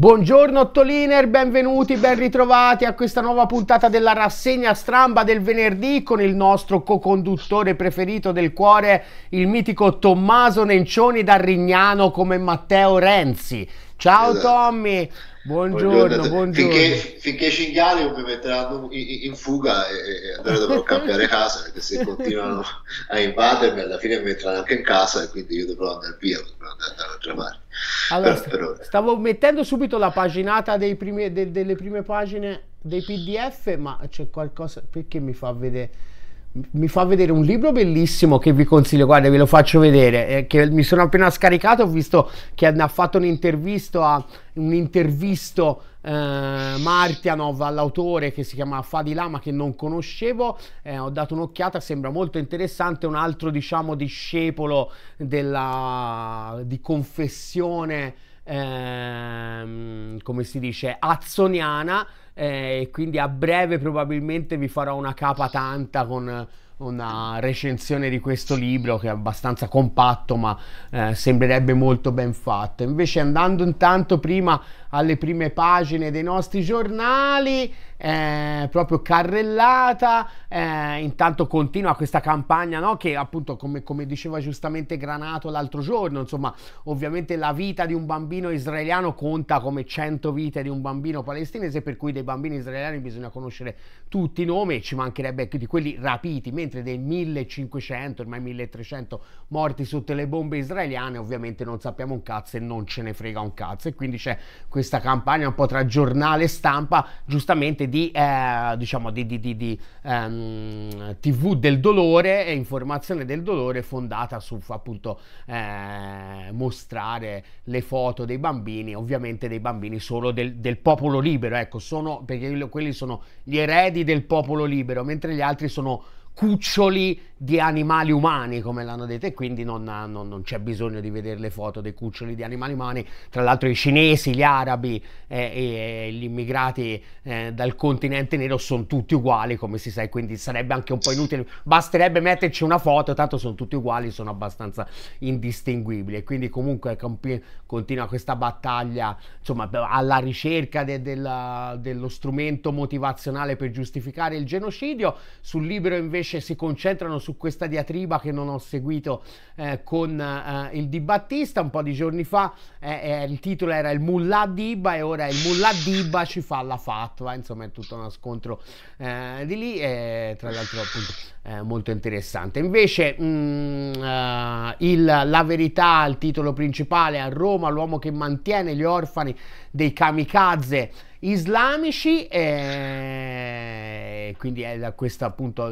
Buongiorno Ottoliner, benvenuti, ben ritrovati a questa nuova puntata della rassegna stramba del venerdì con il nostro co-conduttore preferito del cuore, il mitico Tommaso Nencioni da Rignano come Matteo Renzi. Ciao esatto. Tommy! Buongiorno, buongiorno. Finché, finché Cinghiale mi metteranno in fuga e, allora dovrò cambiare casa perché se continuano a invadermi alla fine mi metteranno anche in casa e quindi io dovrò andare via, dovrò andare da un'altra parte. Allora, Però, stavo mettendo subito la paginata primi, de, delle prime pagine dei PDF, ma c'è qualcosa perché mi fa vedere mi fa vedere un libro bellissimo che vi consiglio, guarda, ve lo faccio vedere, eh, che mi sono appena scaricato, ho visto che ha fatto un'intervista un eh, Martianov all'autore che si chiama Fadi Lama che non conoscevo, eh, ho dato un'occhiata, sembra molto interessante, un altro diciamo discepolo della, di confessione, ehm, come si dice, azzoniana, eh, e quindi a breve probabilmente vi farò una capa tanta con una recensione di questo libro che è abbastanza compatto ma eh, sembrerebbe molto ben fatto. Invece andando intanto prima alle prime pagine dei nostri giornali eh, proprio carrellata, eh, intanto continua questa campagna no? che appunto come, come, diceva giustamente Granato l'altro giorno, insomma ovviamente la vita di un bambino israeliano conta come 100 vite di un bambino palestinese, per cui dei bambini israeliani bisogna conoscere tutti i nomi, ci mancherebbe di quelli rapiti, mentre dei 1500, ormai 1300 morti sotto le bombe israeliane ovviamente non sappiamo un cazzo e non ce ne frega un cazzo e quindi c'è questa campagna un po' tra giornale e stampa giustamente di, eh, diciamo di, di, di um, ehm, TV del dolore e informazione del dolore fondata su appunto eh, mostrare le foto dei bambini, ovviamente dei bambini solo del, del popolo libero, ecco, sono, perché quelli sono gli eredi del popolo libero, mentre gli altri sono cuccioli di animali umani, come l'hanno detto, e quindi non, non, non, c'è bisogno di vedere le foto dei cuccioli di animali umani. Tra l'altro i cinesi, gli arabi eh, e gli immigrati eh, dal continente nero sono tutti uguali, come si sa, e quindi sarebbe anche un po' inutile. Basterebbe metterci una foto, tanto sono tutti uguali, sono abbastanza indistinguibili. E quindi comunque compi- continua questa battaglia, insomma, alla ricerca de- della, dello strumento motivazionale per giustificare il genocidio. Sul libro invece invece si concentrano su questa diatriba che non ho seguito eh, con eh, il Di Battista un po' di giorni fa. Eh, eh, il titolo era il Mullah Diba e ora il Mullah Diba ci fa la fatwa. Insomma, è tutto uno scontro eh, di lì. E, tra l'altro, appunto. Eh, molto interessante. Invece mh, mm, eh, uh, il, la verità, il titolo principale a Roma, l'uomo che mantiene gli orfani dei kamikaze islamici e eh, quindi è questa appunto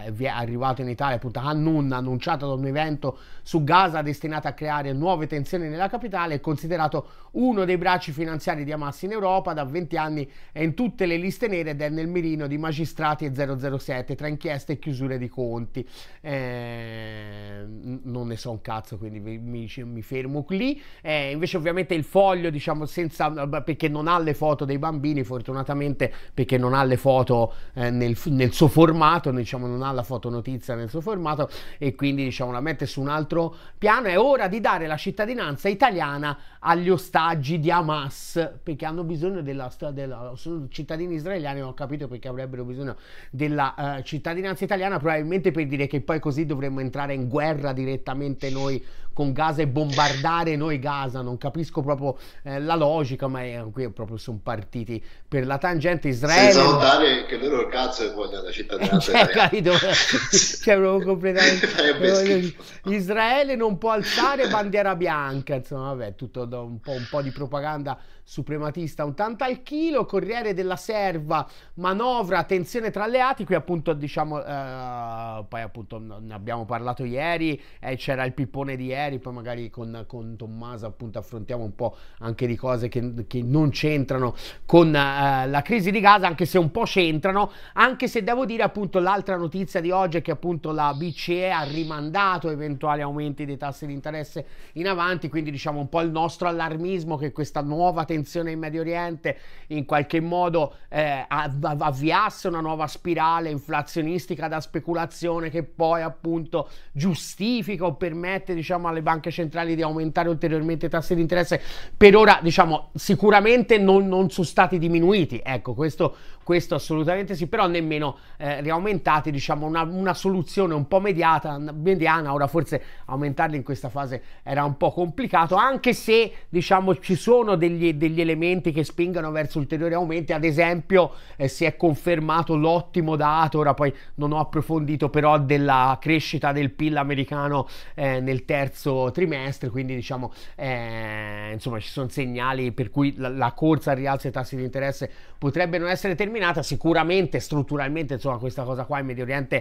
è arrivato in Italia appunto Hannun annunciato da un evento su Gaza destinato a creare nuove tensioni nella capitale è considerato uno dei bracci finanziari di Hamas in Europa da 20 anni è in tutte le liste nere ed è nel mirino di magistrati e 007 tra inchieste richieste e chiusure di conti. Eh, non ne so un cazzo, quindi mi, mi fermo lì. Eh, invece ovviamente il foglio, diciamo, senza, eh, perché non ha le foto dei bambini, fortunatamente perché non ha le foto eh, nel, nel, suo formato, diciamo, non ha la fotonotizia nel suo formato e quindi diciamo, la mette su un altro piano. È ora di dare la cittadinanza italiana agli ostaggi di Hamas, perché hanno bisogno della, della sono cittadini israeliani, ho capito perché avrebbero bisogno della uh, cittadinanza cittadinanza italiana probabilmente per dire che poi così dovremmo entrare in guerra direttamente noi con Gaza e bombardare noi Gaza, non capisco proprio eh, la logica, ma è, qui proprio sono partiti per la tangente Israele. Senza contare che loro cazzo vogliono la cittadinanza eh, italiana. Capito? cioè, proprio completamente... Israele non può alzare bandiera bianca, insomma, vabbè, tutto un po', un po' di propaganda suprematista un tanto al chilo, Corriere della Serva, manovra, tensione tra alleati, qui appunto diciamo, eh, poi appunto ne abbiamo parlato ieri, eh, c'era il pippone di ieri, poi magari con, con Tommaso appunto affrontiamo un po' anche di cose che, che non c'entrano con eh, la crisi di Gaza, anche se un po' c'entrano, anche se devo dire appunto l'altra notizia di oggi è che appunto la BCE ha rimandato eventuali aumenti dei tassi di interesse in avanti, quindi diciamo un po' il nostro allarmismo che questa nuova tensione tensione in Medio Oriente in qualche modo eh, avviasse una nuova spirale inflazionistica da speculazione che poi appunto giustifica o permette diciamo alle banche centrali di aumentare ulteriormente i tassi di interesse per ora diciamo sicuramente non, non sono stati diminuiti ecco questo, questo assolutamente sì però nemmeno eh, riaumentati diciamo una, una soluzione un po' mediata, mediana ora forse aumentarli in questa fase era un po' complicato anche se diciamo ci sono degli, degli degli elementi che spingano verso ulteriori aumenti, ad esempio eh, si è confermato l'ottimo dato, ora poi non ho approfondito però della crescita del PIL americano eh, nel terzo trimestre, quindi diciamo eh, insomma ci sono segnali per cui la, la corsa al rialzo dei tassi di interesse potrebbe non essere terminata, sicuramente strutturalmente insomma questa cosa qua in Medio Oriente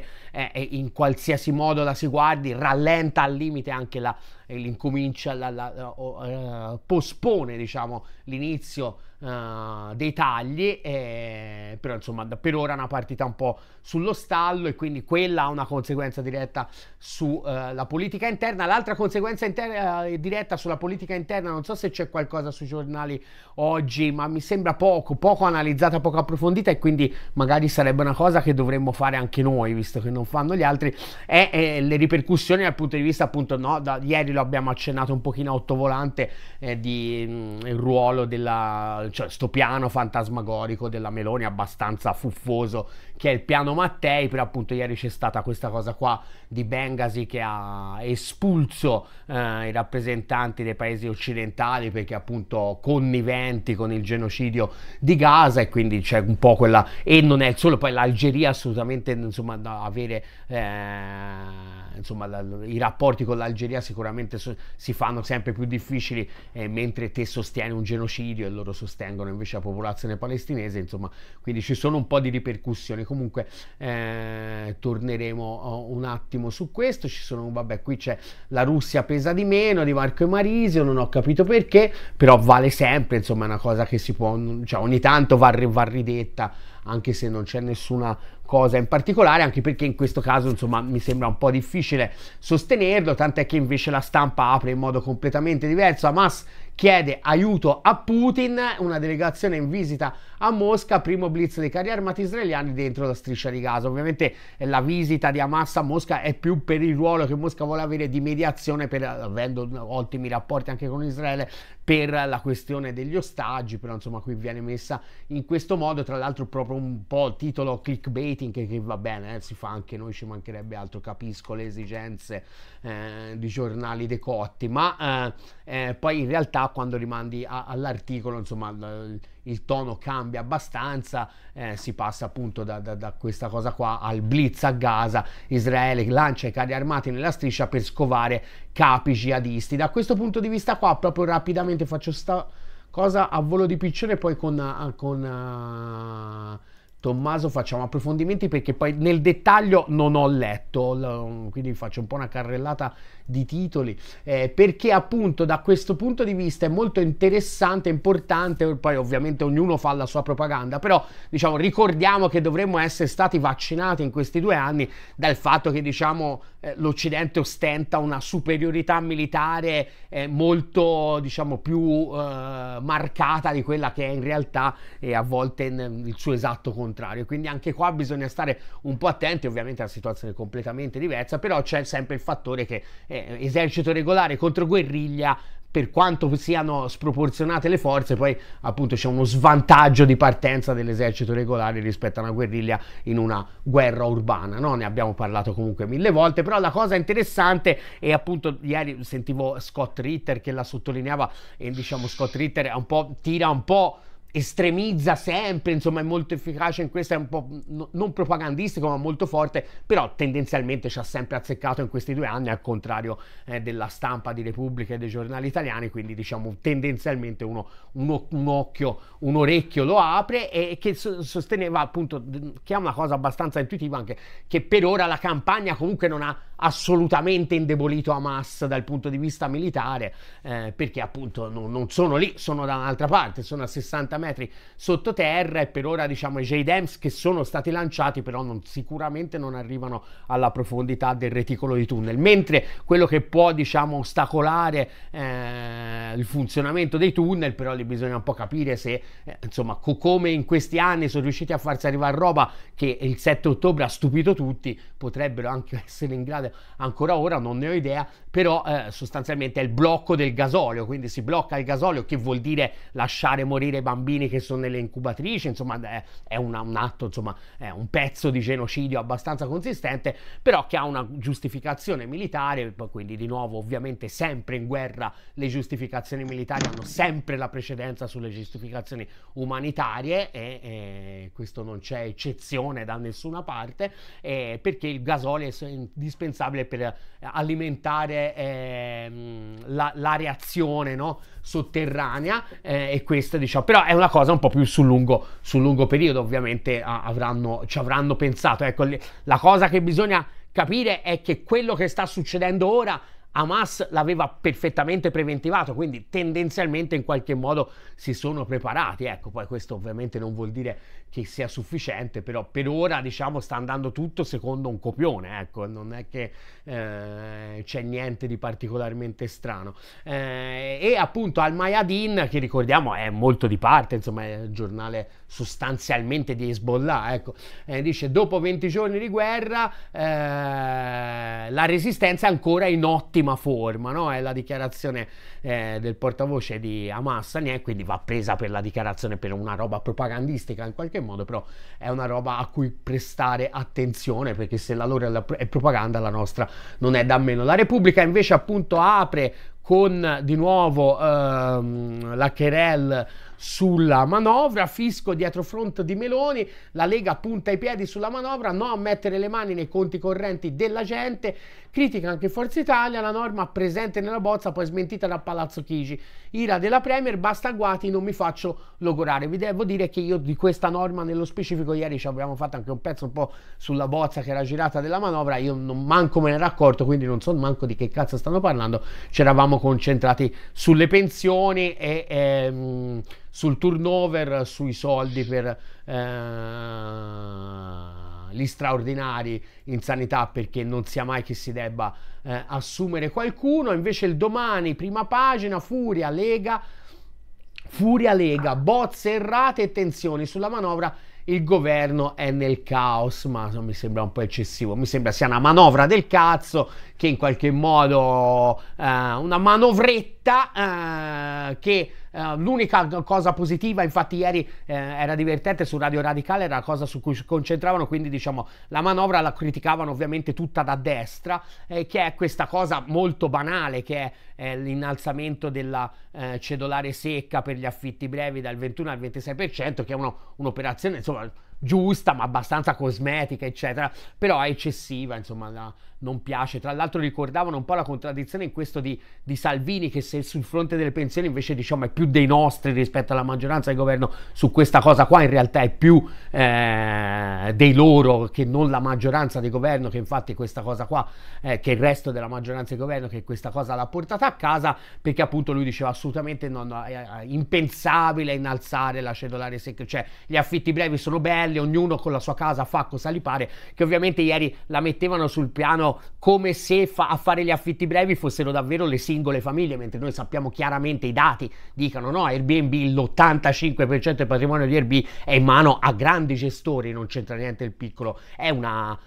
in qualsiasi modo la si guardi rallenta al limite anche la, l'incomincia, la, la, la, eh, pospone diciamo l'inizio eh, dei tagli, eh, però insomma per ora è una partita un po' sullo stallo e quindi quella ha una conseguenza diretta sulla eh, uh, politica interna. L'altra conseguenza interna, eh, diretta sulla politica interna, non so se c'è qualcosa sui giornali oggi, ma mi sembra poco, poco analizzata, poco approfondita e quindi magari sarebbe una cosa che dovremmo fare anche noi, visto che non fanno gli altri, è, è le ripercussioni dal punto di vista appunto, no, da, ieri lo abbiamo accennato un pochino a ottovolante eh, di, mh, mm, il ruolo della cioè sto piano fantasmagorico della Meloni abbastanza fuffoso che è il piano Mattei, però appunto ieri c'è stata questa cosa qua di Bengasi che ha espulso eh, i rappresentanti dei paesi occidentali perché appunto conniventi con il genocidio di Gaza e quindi c'è un po' quella e non è solo poi l'Algeria assolutamente insomma da avere eh, insomma i rapporti con l'Algeria sicuramente si fanno sempre più difficili eh, mentre te sostieni un genocidio e loro sostengono invece la popolazione palestinese insomma quindi ci sono un po' di ripercussioni comunque eh, torneremo eh, un attimo su questo. Ci sono, vabbè, qui c'è la Russia pesa di meno di Marco e Marisio, non ho capito perché, però vale sempre, insomma, è una cosa che si può, cioè ogni tanto va, va ridetta anche se non c'è nessuna cosa in particolare, anche perché in questo caso insomma mi sembra un po' difficile sostenerlo, tant'è che invece la stampa apre in modo completamente diverso, Hamas chiede aiuto a Putin, una delegazione in visita a Mosca, primo blitz dei carri armati israeliani dentro la striscia di Gaza. Ovviamente eh, la visita di Hamas a Mosca è più per il ruolo che Mosca vuole avere di mediazione, per, avendo ottimi rapporti anche con Israele, per la questione degli ostaggi, però insomma qui viene messa in questo modo, tra l'altro proprio un po' titolo clickbaiting che, che va bene, eh, si fa anche noi, ci mancherebbe altro, capisco le esigenze eh, di giornali decotti, ma eh, eh poi in realtà quando rimandi a, all'articolo, insomma... L- il tono cambia abbastanza, eh, si passa appunto da, da, da, questa cosa qua al blitz a Gaza, Israele lancia i carri armati nella striscia per scovare capi jihadisti. Da questo punto di vista qua proprio rapidamente faccio sta cosa a volo di piccione poi con... Eh, con uh, Tommaso facciamo approfondimenti perché poi nel dettaglio non ho letto, quindi faccio un po' una carrellata di titoli, eh, perché appunto da questo punto di vista è molto interessante, importante, poi ovviamente ognuno fa la sua propaganda, però diciamo ricordiamo che dovremmo essere stati vaccinati in questi due anni dal fatto che diciamo eh, l'Occidente ostenta una superiorità militare eh, molto diciamo più eh, marcata di quella che è in realtà e a volte mm, il suo esatto contrario, quindi anche qua bisogna stare un po' attenti, ovviamente la situazione è completamente diversa, però c'è sempre il fattore che eh, esercito regolare contro guerriglia per quanto siano sproporzionate le forze, poi appunto c'è uno svantaggio di partenza dell'esercito regolare rispetto a una guerriglia in una guerra urbana, no? ne abbiamo parlato comunque mille volte, però la cosa interessante è appunto, ieri sentivo Scott Ritter che la sottolineava e diciamo Scott Ritter un tira un po' estremizza sempre, insomma è molto efficace in questo, è un po' n- non propagandistico ma molto forte, però tendenzialmente ci ha sempre azzeccato in questi due anni, al contrario eh, della stampa di Repubblica e dei giornali italiani, quindi diciamo tendenzialmente uno, uno un occhio, un orecchio lo apre e che so- sosteneva appunto, che è una cosa abbastanza intuitiva anche, che per ora la campagna comunque non ha assolutamente indebolito Hamas dal punto di vista militare, eh, perché appunto no, non sono lì, sono da un'altra parte, sono a 60 metri metri sottoterra e per ora diciamo i j che sono stati lanciati però non, sicuramente non arrivano alla profondità del reticolo di tunnel, mentre quello che può diciamo ostacolare eh, il funzionamento dei tunnel però lì bisogna un po' capire se eh, insomma co- come in questi anni sono riusciti a farsi arrivare roba che il 7 ottobre ha stupito tutti, potrebbero anche essere in grado ancora ora, non ne ho idea, però eh, sostanzialmente è il blocco del gasolio, quindi si blocca il gasolio che vuol dire lasciare morire i bambini bambini che sono nelle incubatrici, insomma è, è un atto, insomma è un pezzo di genocidio abbastanza consistente, però che ha una giustificazione militare, quindi di nuovo ovviamente sempre in guerra le giustificazioni militari hanno sempre la precedenza sulle giustificazioni umanitarie e, e questo non c'è eccezione da nessuna parte, eh, perché il gasolio è indispensabile per alimentare eh, la, la, reazione no? sotterranea eh, e questa diciamo, però è una una cosa un po' più sul lungo, sul lungo periodo, ovviamente avranno, ci avranno pensato. Ecco, la cosa che bisogna capire è che quello che sta succedendo ora Hamas l'aveva perfettamente preventivato, quindi tendenzialmente in qualche modo si sono preparati. Ecco, poi questo ovviamente non vuol dire che sia sufficiente, però per ora diciamo sta andando tutto secondo un copione, ecco, non è che eh, c'è niente di particolarmente strano. Eh, e appunto al Mayadin, che ricordiamo è molto di parte, insomma è il giornale sostanzialmente di Hezbollah, ecco, eh, dice dopo 20 giorni di guerra eh, la resistenza è ancora in ottima forma, no? è la dichiarazione eh, del portavoce di Hamas, né? quindi va presa per la dichiarazione per una roba propagandistica in qualche modo, però è una roba a cui prestare attenzione perché se la loro è propaganda la nostra non è da meno. La Repubblica invece appunto apre con di nuovo ehm, la querel sulla manovra, fisco dietro front di Meloni, la Lega punta i piedi sulla manovra, no a mettere le mani nei conti correnti della gente, critica anche Forza Italia, la norma presente nella bozza poi smentita da Palazzo Chigi, ira della Premier, basta guati, non mi faccio logorare, vi devo dire che io di questa norma nello specifico ieri ci abbiamo fatto anche un pezzo un po' sulla bozza che era girata della manovra, io non manco me ne ero accorto, quindi non so manco di che cazzo stanno parlando, ci eravamo concentrati sulle pensioni e... e ehm, sul turnover, sui soldi per eh, gli straordinari in sanità perché non sia mai che si debba eh, assumere qualcuno. Invece il domani, prima pagina, Furia, Lega, Furia, Lega, bozze errate e tensioni sulla manovra il governo è nel caos, ma mi sembra un po' eccessivo, mi sembra sia una manovra del cazzo che in qualche modo eh, una manovretta eh, che eh, l'unica cosa positiva, infatti ieri eh, era divertente su Radio Radicale, era la cosa su cui si concentravano, quindi diciamo la manovra la criticavano ovviamente tutta da destra, eh, che è questa cosa molto banale che è eh, l'innalzamento della eh, cedolare secca per gli affitti brevi dal 21 al 26%, che è uno, un'operazione insomma giusta ma abbastanza cosmetica eccetera, però è eccessiva insomma la, non piace, tra l'altro ricordavano un po' la contraddizione in questo di, di Salvini che se sul fronte delle pensioni invece diciamo è più dei nostri rispetto alla maggioranza del governo su questa cosa qua in realtà è più eh, dei loro che non la maggioranza di governo che infatti questa cosa qua eh, che il resto della maggioranza di governo che questa cosa l'ha portata a casa perché appunto lui diceva assolutamente non, è, è impensabile innalzare la cellulare secca, cioè gli affitti brevi sono belli Italia, ognuno con la sua casa fa cosa gli pare, che ovviamente ieri la mettevano sul piano come se fa- a fare gli affitti brevi fossero davvero le singole famiglie, mentre noi sappiamo chiaramente i dati dicono no, Airbnb l'85% del patrimonio di Airbnb è in mano a grandi gestori, non c'entra niente il piccolo, è una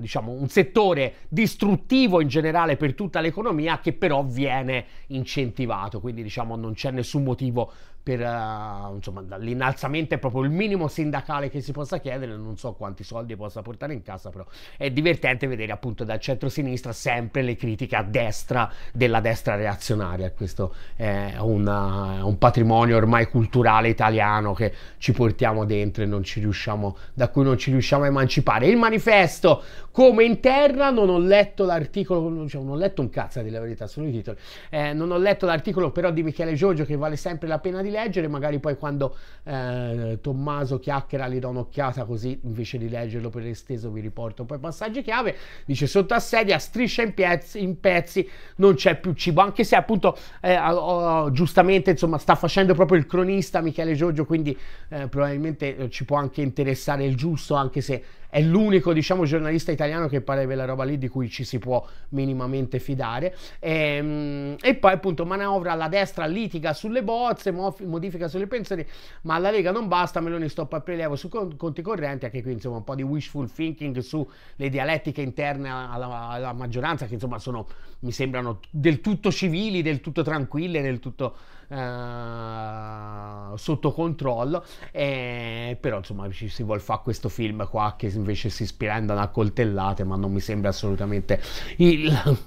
diciamo, un settore distruttivo in generale per tutta l'economia che però viene incentivato, quindi diciamo, non c'è nessun motivo per uh, insomma, l'innalzamento è proprio il minimo sindacale che si possa chiedere, non so quanti soldi possa portare in casa, però è divertente vedere appunto dal centro-sinistra sempre le critiche a destra della destra reazionaria. Questo è una, eh, un patrimonio ormai culturale italiano che ci portiamo dentro e non ci riusciamo, da cui non ci riusciamo a emancipare. Il manifesto visto come interna, non ho letto l'articolo, cioè non ho letto un cazzo della verità, sono i titoli, eh, non ho letto l'articolo però di Michele Giorgio che vale sempre la pena di leggere, magari poi quando eh, Tommaso chiacchiera gli do un'occhiata così invece di leggerlo per esteso vi riporto poi passaggi chiave, dice sotto assedia, striscia in, piezzi, in pezzi, non c'è più cibo, anche se appunto eh, oh, giustamente insomma sta facendo proprio il cronista Michele Giorgio, quindi eh, probabilmente eh, ci può anche interessare il giusto, anche se è l'unico diciamo, giornalista italiano che pare quella roba lì di cui ci si può minimamente fidare. E, ehm, e poi appunto manovra alla destra, litiga sulle bozze, modifica sulle pensioni, ma alla Lega non basta, Meloni stoppa il prelievo su conti correnti, anche qui insomma un po' di wishful thinking sulle dialettiche interne alla, alla maggioranza che insomma sono, mi sembrano del tutto civili, del tutto tranquille, del tutto eh, sotto controllo, eh, però insomma ci si vuole fare questo film qua che invece si spirendano a coltellate, ma non mi sembra assolutamente il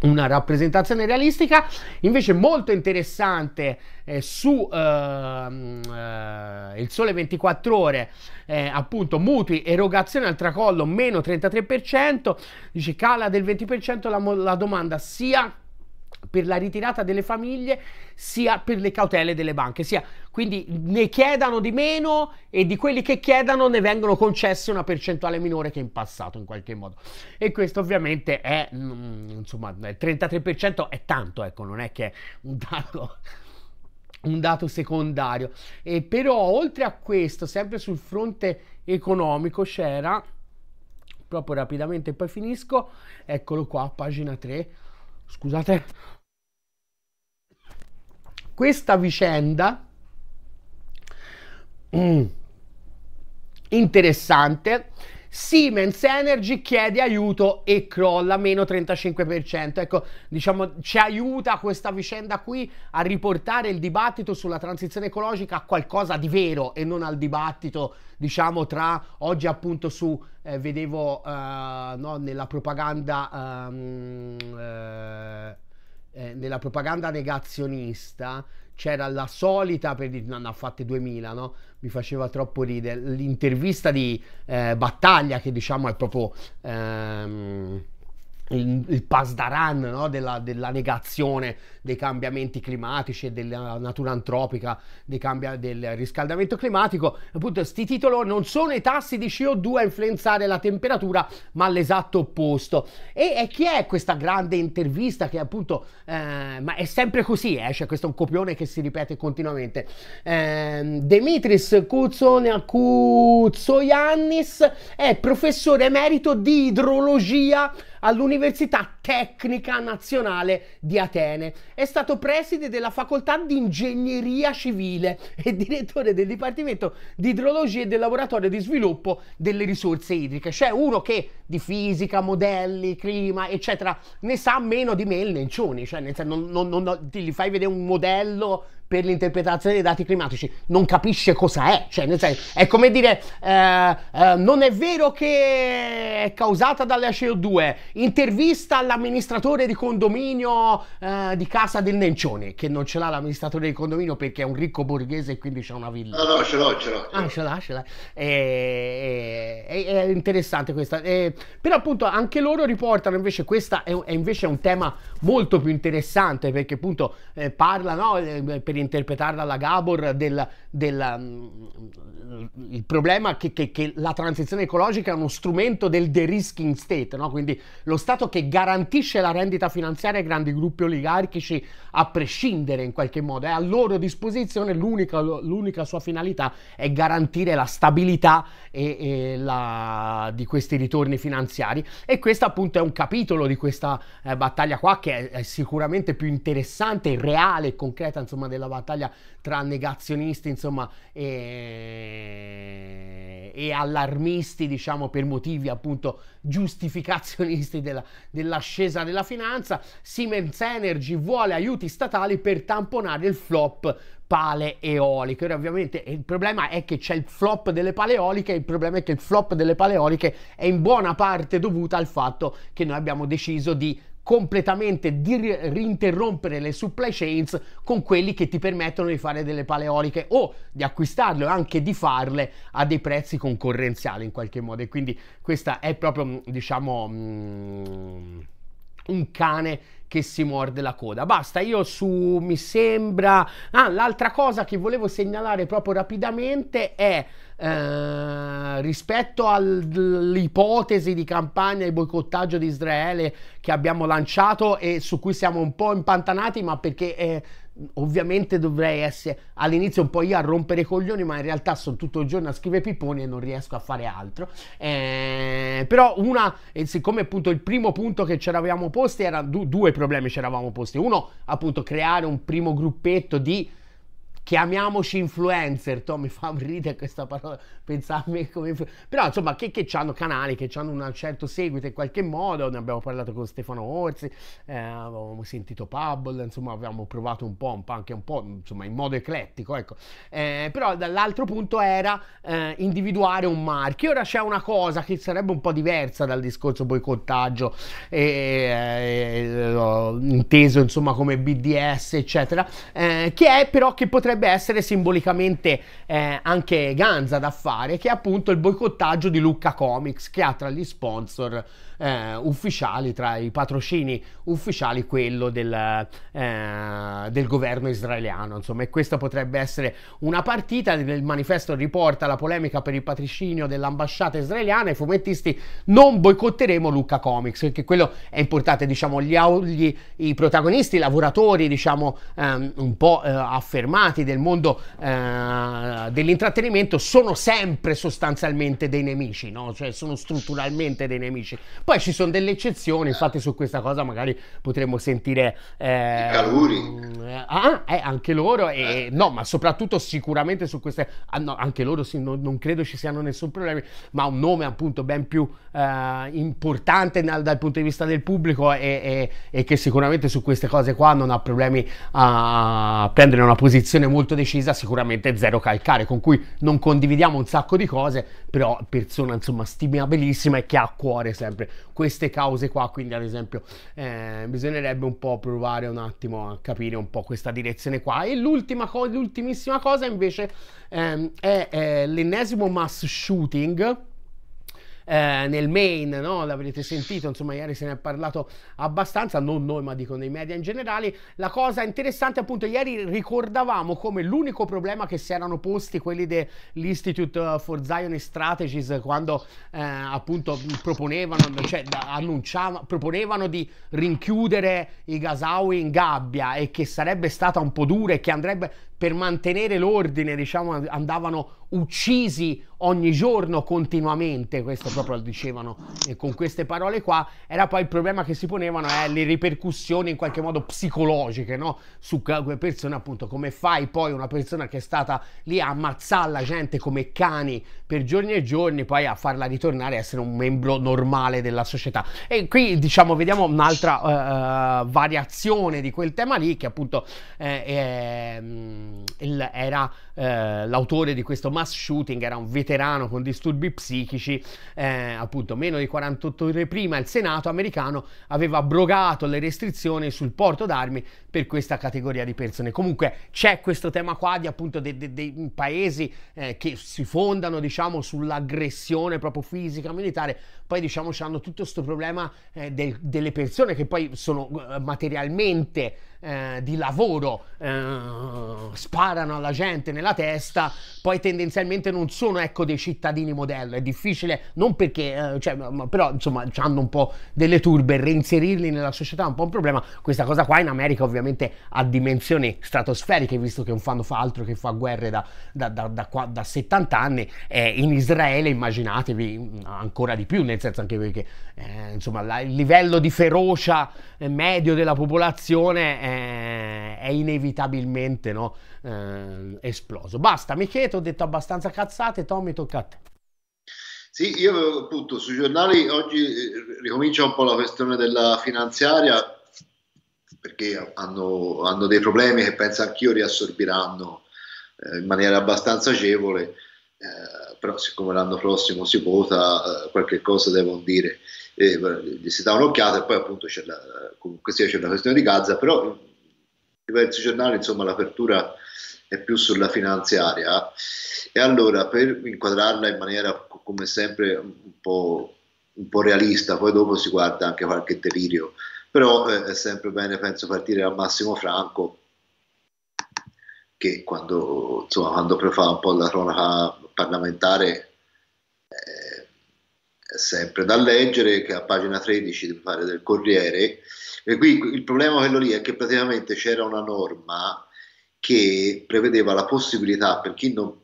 una rappresentazione realistica invece molto interessante eh, su ehm, eh, il sole 24 ore eh, appunto mutui erogazione al tracollo meno 33% dice cala del 20% la, la domanda sia per la ritirata delle famiglie sia per le cautele delle banche. Sia, quindi ne chiedano di meno e di quelli che chiedono ne vengono concesse una percentuale minore che in passato in qualche modo. E questo ovviamente è, mm, insomma, il 33% è tanto, ecco, non è che è un dato un dato secondario. E però oltre a questo, sempre sul fronte economico c'era proprio rapidamente poi finisco, eccolo qua, pagina 3. Scusate, questa vicenda mm, interessante Siemens Energy chiede aiuto e crolla meno 35%. Ecco, diciamo, ci aiuta questa vicenda qui a riportare il dibattito sulla transizione ecologica a qualcosa di vero e non al dibattito, diciamo, tra oggi appunto su, eh, vedevo eh, no, nella propaganda... Um, eh, eh, nella propaganda negazionista c'era la solita, per dire, no, ha fatte 2000, no? Mi faceva troppo ridere, l'intervista di eh, Battaglia, che diciamo è proprio... Ehm, il, il Pasdaran no? della, della, negazione dei cambiamenti climatici e della natura antropica cambia, del riscaldamento climatico. Appunto, sti titolo non sono i tassi di CO2 a influenzare la temperatura, ma l'esatto opposto. E, e chi è questa grande intervista che appunto, eh, ma è sempre così, eh? cioè, questo è un copione che si ripete continuamente. Eh, Demetris Kutsoyannis è professore emerito di idrologia all'Università Tecnica Nazionale di Atene. È stato preside della facoltà di ingegneria civile e direttore del Dipartimento di Idrologia e del Laboratorio di Sviluppo delle Risorse Idriche. Cioè uno che di fisica, modelli, clima, eccetera, ne sa meno di me il Nencioni. Cioè, non, non, non, ti gli fai vedere un modello per l'interpretazione dei dati climatici non capisce cosa è, cioè nel senso, è come dire eh, eh, non è vero che è causata dalla CO2, intervista all'amministratore di condominio eh, di casa del Nencione, che non ce l'ha l'amministratore di condominio perché è un ricco borghese e quindi c'è una villa. No, no, ce l'ho, ce l'ho. Ah, ce l'ha, ce l'ha. E, eh, e, eh, è interessante questa, e, eh, però appunto anche loro riportano invece questa è, è invece un tema molto più interessante perché appunto parla no, per interpretarla alla Gabor, del, del um, il problema che, che, che, la transizione ecologica è uno strumento del de-risking state, no? quindi lo Stato che garantisce la rendita finanziaria ai grandi gruppi oligarchici a prescindere in qualche modo, è a loro disposizione, l'unica, l'unica sua finalità è garantire la stabilità e, e la, di questi ritorni finanziari e questo appunto è un capitolo di questa eh, battaglia qua che è, è sicuramente più interessante, reale e concreta insomma della una battaglia tra negazionisti, insomma, e, e allarmisti, diciamo, per motivi appunto giustificazionisti della, dell'ascesa della finanza. Siemens Energy vuole aiuti statali per tamponare il flop pale eoliche. Ora, ovviamente il problema è che c'è il flop delle pale eoliche, il problema è che il flop delle pale eoliche è in buona parte dovuta al fatto che noi abbiamo deciso di completamente di rinterrompere le supply chains con quelli che ti permettono di fare delle paleoliche o di acquistarle o anche di farle a dei prezzi concorrenziali in qualche modo e quindi questa è proprio diciamo mm, un cane che si morde la coda. Basta, io su mi sembra... Ah, l'altra cosa che volevo segnalare proprio rapidamente è eh, rispetto all'ipotesi di campagna di boicottaggio di Israele che abbiamo lanciato e su cui siamo un po' impantanati, ma perché eh, ovviamente dovrei essere all'inizio un po' io a rompere i coglioni, ma in realtà sono tutto il giorno a scrivere pipponi e non riesco a fare altro. Eh, però una, e siccome appunto il primo punto che ci eravamo posti era du- due problemi ci eravamo posti. Uno, appunto, creare un primo gruppetto di chiamiamoci influencer, Tom, mi fa ridere questa parola, pensare come influencer, però insomma che, che hanno canali, che hanno un certo seguito in qualche modo, ne abbiamo parlato con Stefano Orsi, eh, avevamo sentito Pubble, insomma abbiamo provato un po', un po', anche un po', insomma in modo eclettico, ecco, eh, però dall'altro punto era eh, individuare un marchio, ora c'è una cosa che sarebbe un po' diversa dal discorso boicottaggio e, inteso insomma come BDS eccetera, eh, che è però che potrebbe potrebbe essere simbolicamente eh, anche Ganza da fare, che è appunto il boicottaggio di Lucca Comics, che ha tra gli sponsor eh, ufficiali, tra i patrocini ufficiali, quello del, eh, del governo israeliano. Insomma, e questa potrebbe essere una partita. Il manifesto riporta la polemica per il patrocinio dell'ambasciata israeliana. I fumettisti non boicotteremo Luca Comics, perché quello è importante, diciamo, gli, gli i protagonisti, i lavoratori, diciamo, ehm, un po' eh, affermati del mondo eh, dell'intrattenimento sono sempre sostanzialmente dei nemici, no? cioè sono strutturalmente dei nemici. Poi ci sono delle eccezioni, eh. infatti su questa cosa magari potremmo sentire... Eh, I Caluri. Mm, eh, ah, eh, anche loro, e, eh. no, ma soprattutto sicuramente su queste... Ah, no, anche loro sì, non, non, credo ci siano nessun problema, ma un nome appunto ben più eh, importante dal, dal, punto di vista del pubblico e, e, e, che sicuramente su queste cose qua non ha problemi a prendere una posizione molto decisa, sicuramente zero calcare, con cui non condividiamo un sacco di cose, però persona insomma stimabilissima e che ha a cuore sempre queste cause qua, quindi ad esempio eh, bisognerebbe un po' provare un attimo a capire un po' questa direzione qua. E l'ultima cosa, l'ultimissima cosa invece ehm, è, è eh, l'ennesimo mass shooting eh, nel Maine, no? l'avrete sentito, insomma ieri se ne è parlato abbastanza, non noi ma dico nei media in generale. La cosa interessante appunto ieri ricordavamo come l'unico problema che si erano posti quelli dell'Institute for Zionist Strategies quando eh, appunto proponevano, cioè annunciavano, proponevano di rinchiudere i Gasawi in gabbia e che sarebbe stata un po' dura e che andrebbe per mantenere l'ordine, diciamo, andavano uccisi ogni giorno continuamente, questo proprio lo dicevano eh, con queste parole qua, era poi il problema che si ponevano è eh, le ripercussioni in qualche modo psicologiche, no? Su quelle persone appunto, come fai poi una persona che è stata lì a ammazzare la gente come cani per giorni e giorni, poi a farla ritornare a essere un membro normale della società. E qui diciamo vediamo un'altra eh, eh variazione di quel tema lì che appunto è eh, ehm, Ehm, il, era eh, l'autore di questo mass shooting era un veterano con disturbi psichici, eh, appunto meno di 48 ore prima il Senato americano aveva abrogato le restrizioni sul porto d'armi per questa categoria di persone. Comunque c'è questo tema qua di appunto dei de, de paesi eh, che si fondano diciamo sull'aggressione proprio fisica militare, poi diciamo hanno tutto questo problema eh, del, delle persone che poi sono eh, materialmente di lavoro, sparano alla gente nella nella testa, poi tendenzialmente non sono ecco, dei cittadini modello, è difficile, non perché, eh, cioè, ma, però insomma hanno un po' delle turbe, reinserirli nella società è un po' un problema, questa cosa qua in America ovviamente ha dimensioni stratosferiche, visto che un fanno fa altro che fa guerre da, da, da, da, qua, da 70 anni, eh, in Israele immaginatevi mm, ancora di più, nel senso anche perché eh, insomma, la, il livello di ferocia eh, medio della popolazione eh, è inevitabilmente no, eh, esploso pericoloso. Basta, Micheto, ho detto abbastanza cazzate, Tommy, tocca a te. Sì, io appunto sui giornali oggi eh, ricomincia un po' la questione della finanziaria perché hanno, hanno dei problemi che penso anch'io riassorbiranno eh, in maniera abbastanza agevole, eh, però siccome l'anno prossimo si vota eh, qualche cosa devono dire, eh, gli si dà un'occhiata e poi appunto c'è la, comunque sia, c'è la questione di Gaza, però diversi giornali insomma l'apertura è più sulla finanziaria. E allora, per inquadrarla in maniera come sempre un po', un po realista, poi dopo si guarda anche qualche delirio, però eh, è sempre bene, penso, partire da Massimo Franco, che quando, insomma, quando prefà un po' la cronaca parlamentare eh, è sempre da leggere, che è a pagina 13 mi fare del Corriere, e qui il problema quello lì è che praticamente c'era una norma che prevedeva la possibilità per chi non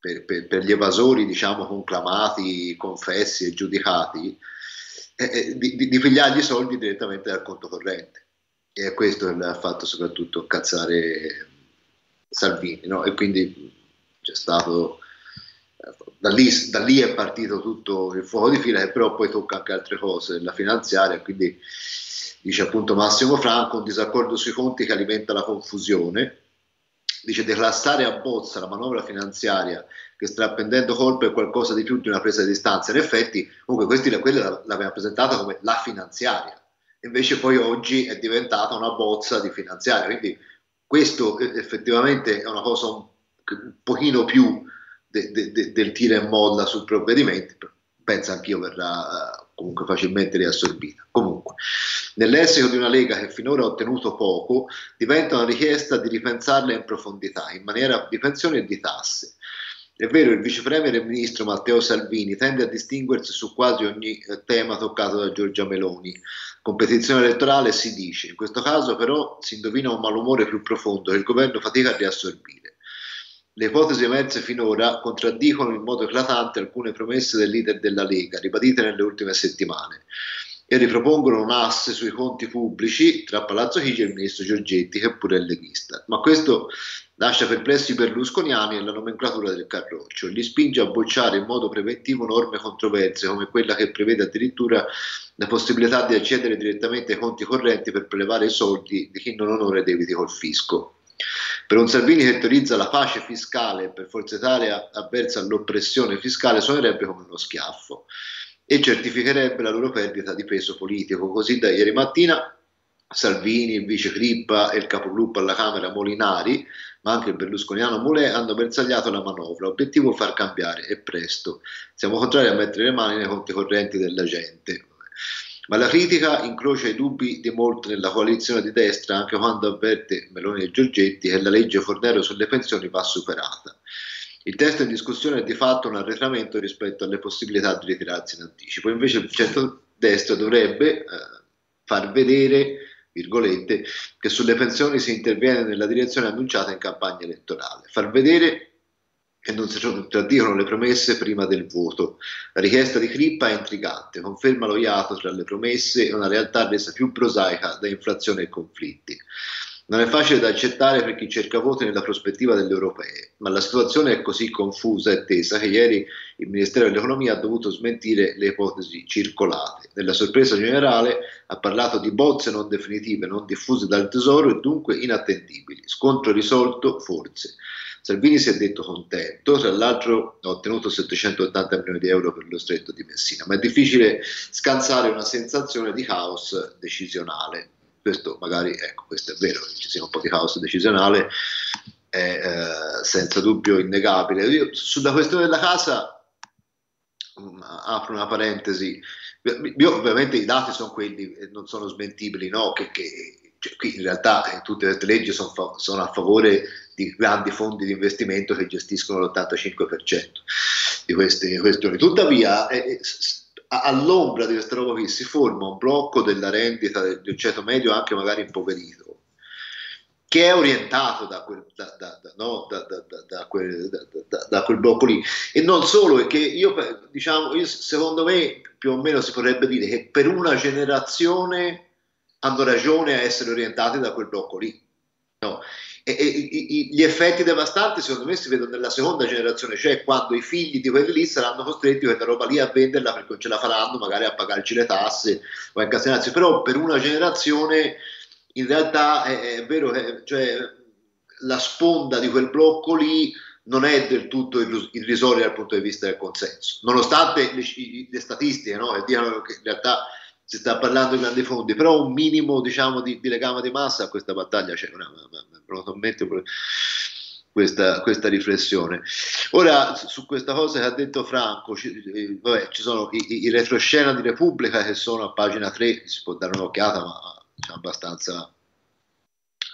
per, per, per, gli evasori, diciamo, conclamati, confessi e giudicati, eh, eh di, di, di, pigliargli i soldi direttamente dal conto corrente. E questo che l'ha fatto soprattutto cazzare Salvini, no? E quindi c'è stato... Da lì, da lì, è partito tutto il fuoco di fila, che però poi tocca anche altre cose, la finanziaria, quindi dice appunto Massimo Franco, un disaccordo sui conti che alimenta la confusione. Dice declassare a bozza la manovra finanziaria che sta prendendo colpo è qualcosa di più di una presa di distanza. In effetti, comunque, questi, quella l'aveva presentata come la finanziaria, invece poi oggi è diventata una bozza di finanziaria. Quindi questo eh, effettivamente è una cosa un, un pochino più de, de, de, del tira e molla sul provvedimento. Penso anch'io verrà eh, comunque facilmente riassorbita. Comunque, nel di una Lega che finora ha ottenuto poco, diventa una richiesta di ripensarla in profondità, in maniera di pensioni e di tasse. È vero, il vicepremier e ministro Matteo Salvini tende a distinguersi su quasi ogni eh, tema toccato da Giorgia Meloni. Competizione elettorale si dice, in questo caso però si indovina un malumore più profondo che il governo fatica a riassorbire. Le ipotesi emerse finora contraddicono in modo eclatante alcune promesse del leader della Lega, ribadite nelle ultime settimane, e ripropongono un asse sui conti pubblici tra Palazzo Chigi e il ministro Giorgetti, che pure è leghista. Ma questo lascia perplessi i berlusconiani e la nomenclatura del carroccio, li spinge a bocciare in modo preventivo norme controverse come quella che prevede addirittura la possibilità di accedere direttamente ai conti correnti per prelevare i soldi di chi non onora i debiti col fisco. Per un Salvini che teorizza la pace fiscale e per Forza Italia avversa all'oppressione fiscale suonerebbe come uno schiaffo e certificherebbe la loro perdita di peso politico. Così da ieri mattina Salvini, il vice Crippa e il capogruppo alla Camera Molinari, ma anche il berlusconiano Mulè, hanno bersagliato la manovra. Obiettivo far cambiare e presto. Siamo contrari a mettere le mani nei conti correnti della gente ma la critica incrocia i dubbi di molti nella coalizione di destra anche quando avverte Meloni e Giorgetti che la legge Fornero sulle pensioni va superata. Il testo in discussione è di fatto un arretramento rispetto alle possibilità di ritirarsi in anticipo, invece il centro-destra dovrebbe eh, far vedere che sulle pensioni si interviene nella direzione annunciata in campagna elettorale, far vedere e non si contraddicono le promesse prima del voto. La richiesta di Crippa è intrigante, conferma lo iato tra le promesse e una realtà resa più prosaica da inflazione e conflitti. Non è facile da accettare per chi cerca voti nella prospettiva delle europee, ma la situazione è così confusa e tesa che ieri il Ministero dell'Economia ha dovuto smentire le ipotesi circolate. Nella sorpresa generale ha parlato di bozze non definitive, non diffuse dal Tesoro e dunque inattendibili. Scontro risolto forse. Salvini si è detto contento, tra l'altro ha ottenuto 780 milioni di euro per lo stretto di Messina, ma è difficile scansare una sensazione di caos decisionale. Questo magari, ecco, questo è vero, ci sia un po' di caos decisionale, è eh, senza dubbio innegabile. Io sulla questione della casa um, apro una parentesi. Io, ovviamente i dati sono quelli, eh, non sono smentibili, no? Che, che cioè, qui in realtà eh, tutte queste leggi sono, fa- sono a favore di grandi fondi di investimento che gestiscono l'85% di queste questioni. Tuttavia, eh, eh all'ombra di questa roba qui si forma un blocco della rendita del, del ceto medio anche magari impoverito che è orientato da quel, da, quel, blocco lì e non solo, è che io diciamo, io, secondo me più o meno si potrebbe dire che per una generazione hanno ragione a essere orientati da quel blocco lì. No? E, e, i, gli effetti devastanti secondo me si vedono nella seconda generazione, cioè quando i figli di quelli lì saranno costretti quella roba lì a venderla perché non ce la faranno magari a pagarci le tasse o a incastinarsi però per una generazione in realtà è, è vero che cioè, la sponda di quel blocco lì non è del tutto irrisoria dal punto di vista del consenso, nonostante le, le statistiche no? che dicono che in realtà si sta parlando di grandi fondi, però un minimo diciamo, di, di, legame di massa a questa battaglia c'è, una, probabilmente questa, questa, riflessione. Ora, su questa cosa che ha detto Franco, ci, eh, vabbè, ci sono i, i, retroscena di Repubblica che sono a pagina 3, si può dare un'occhiata, ma diciamo, abbastanza,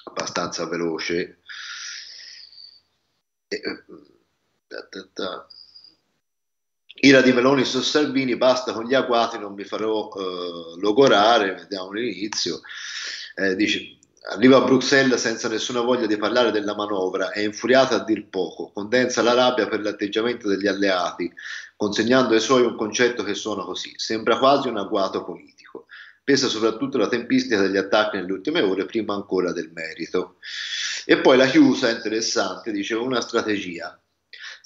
abbastanza veloce. E, eh, ta, ta, Ira di Meloni su Salvini, basta con gli agguati, non mi farò eh, logorare, vediamo l'inizio. Eh, dice, arriva a Bruxelles senza nessuna voglia di parlare della manovra, è infuriata a dir poco, condensa la rabbia per l'atteggiamento degli alleati, consegnando ai suoi un concetto che suona così, sembra quasi un agguato politico. Pesa soprattutto la tempistica degli attacchi nelle ultime ore, prima ancora del merito. E poi la chiusa è interessante, dice una strategia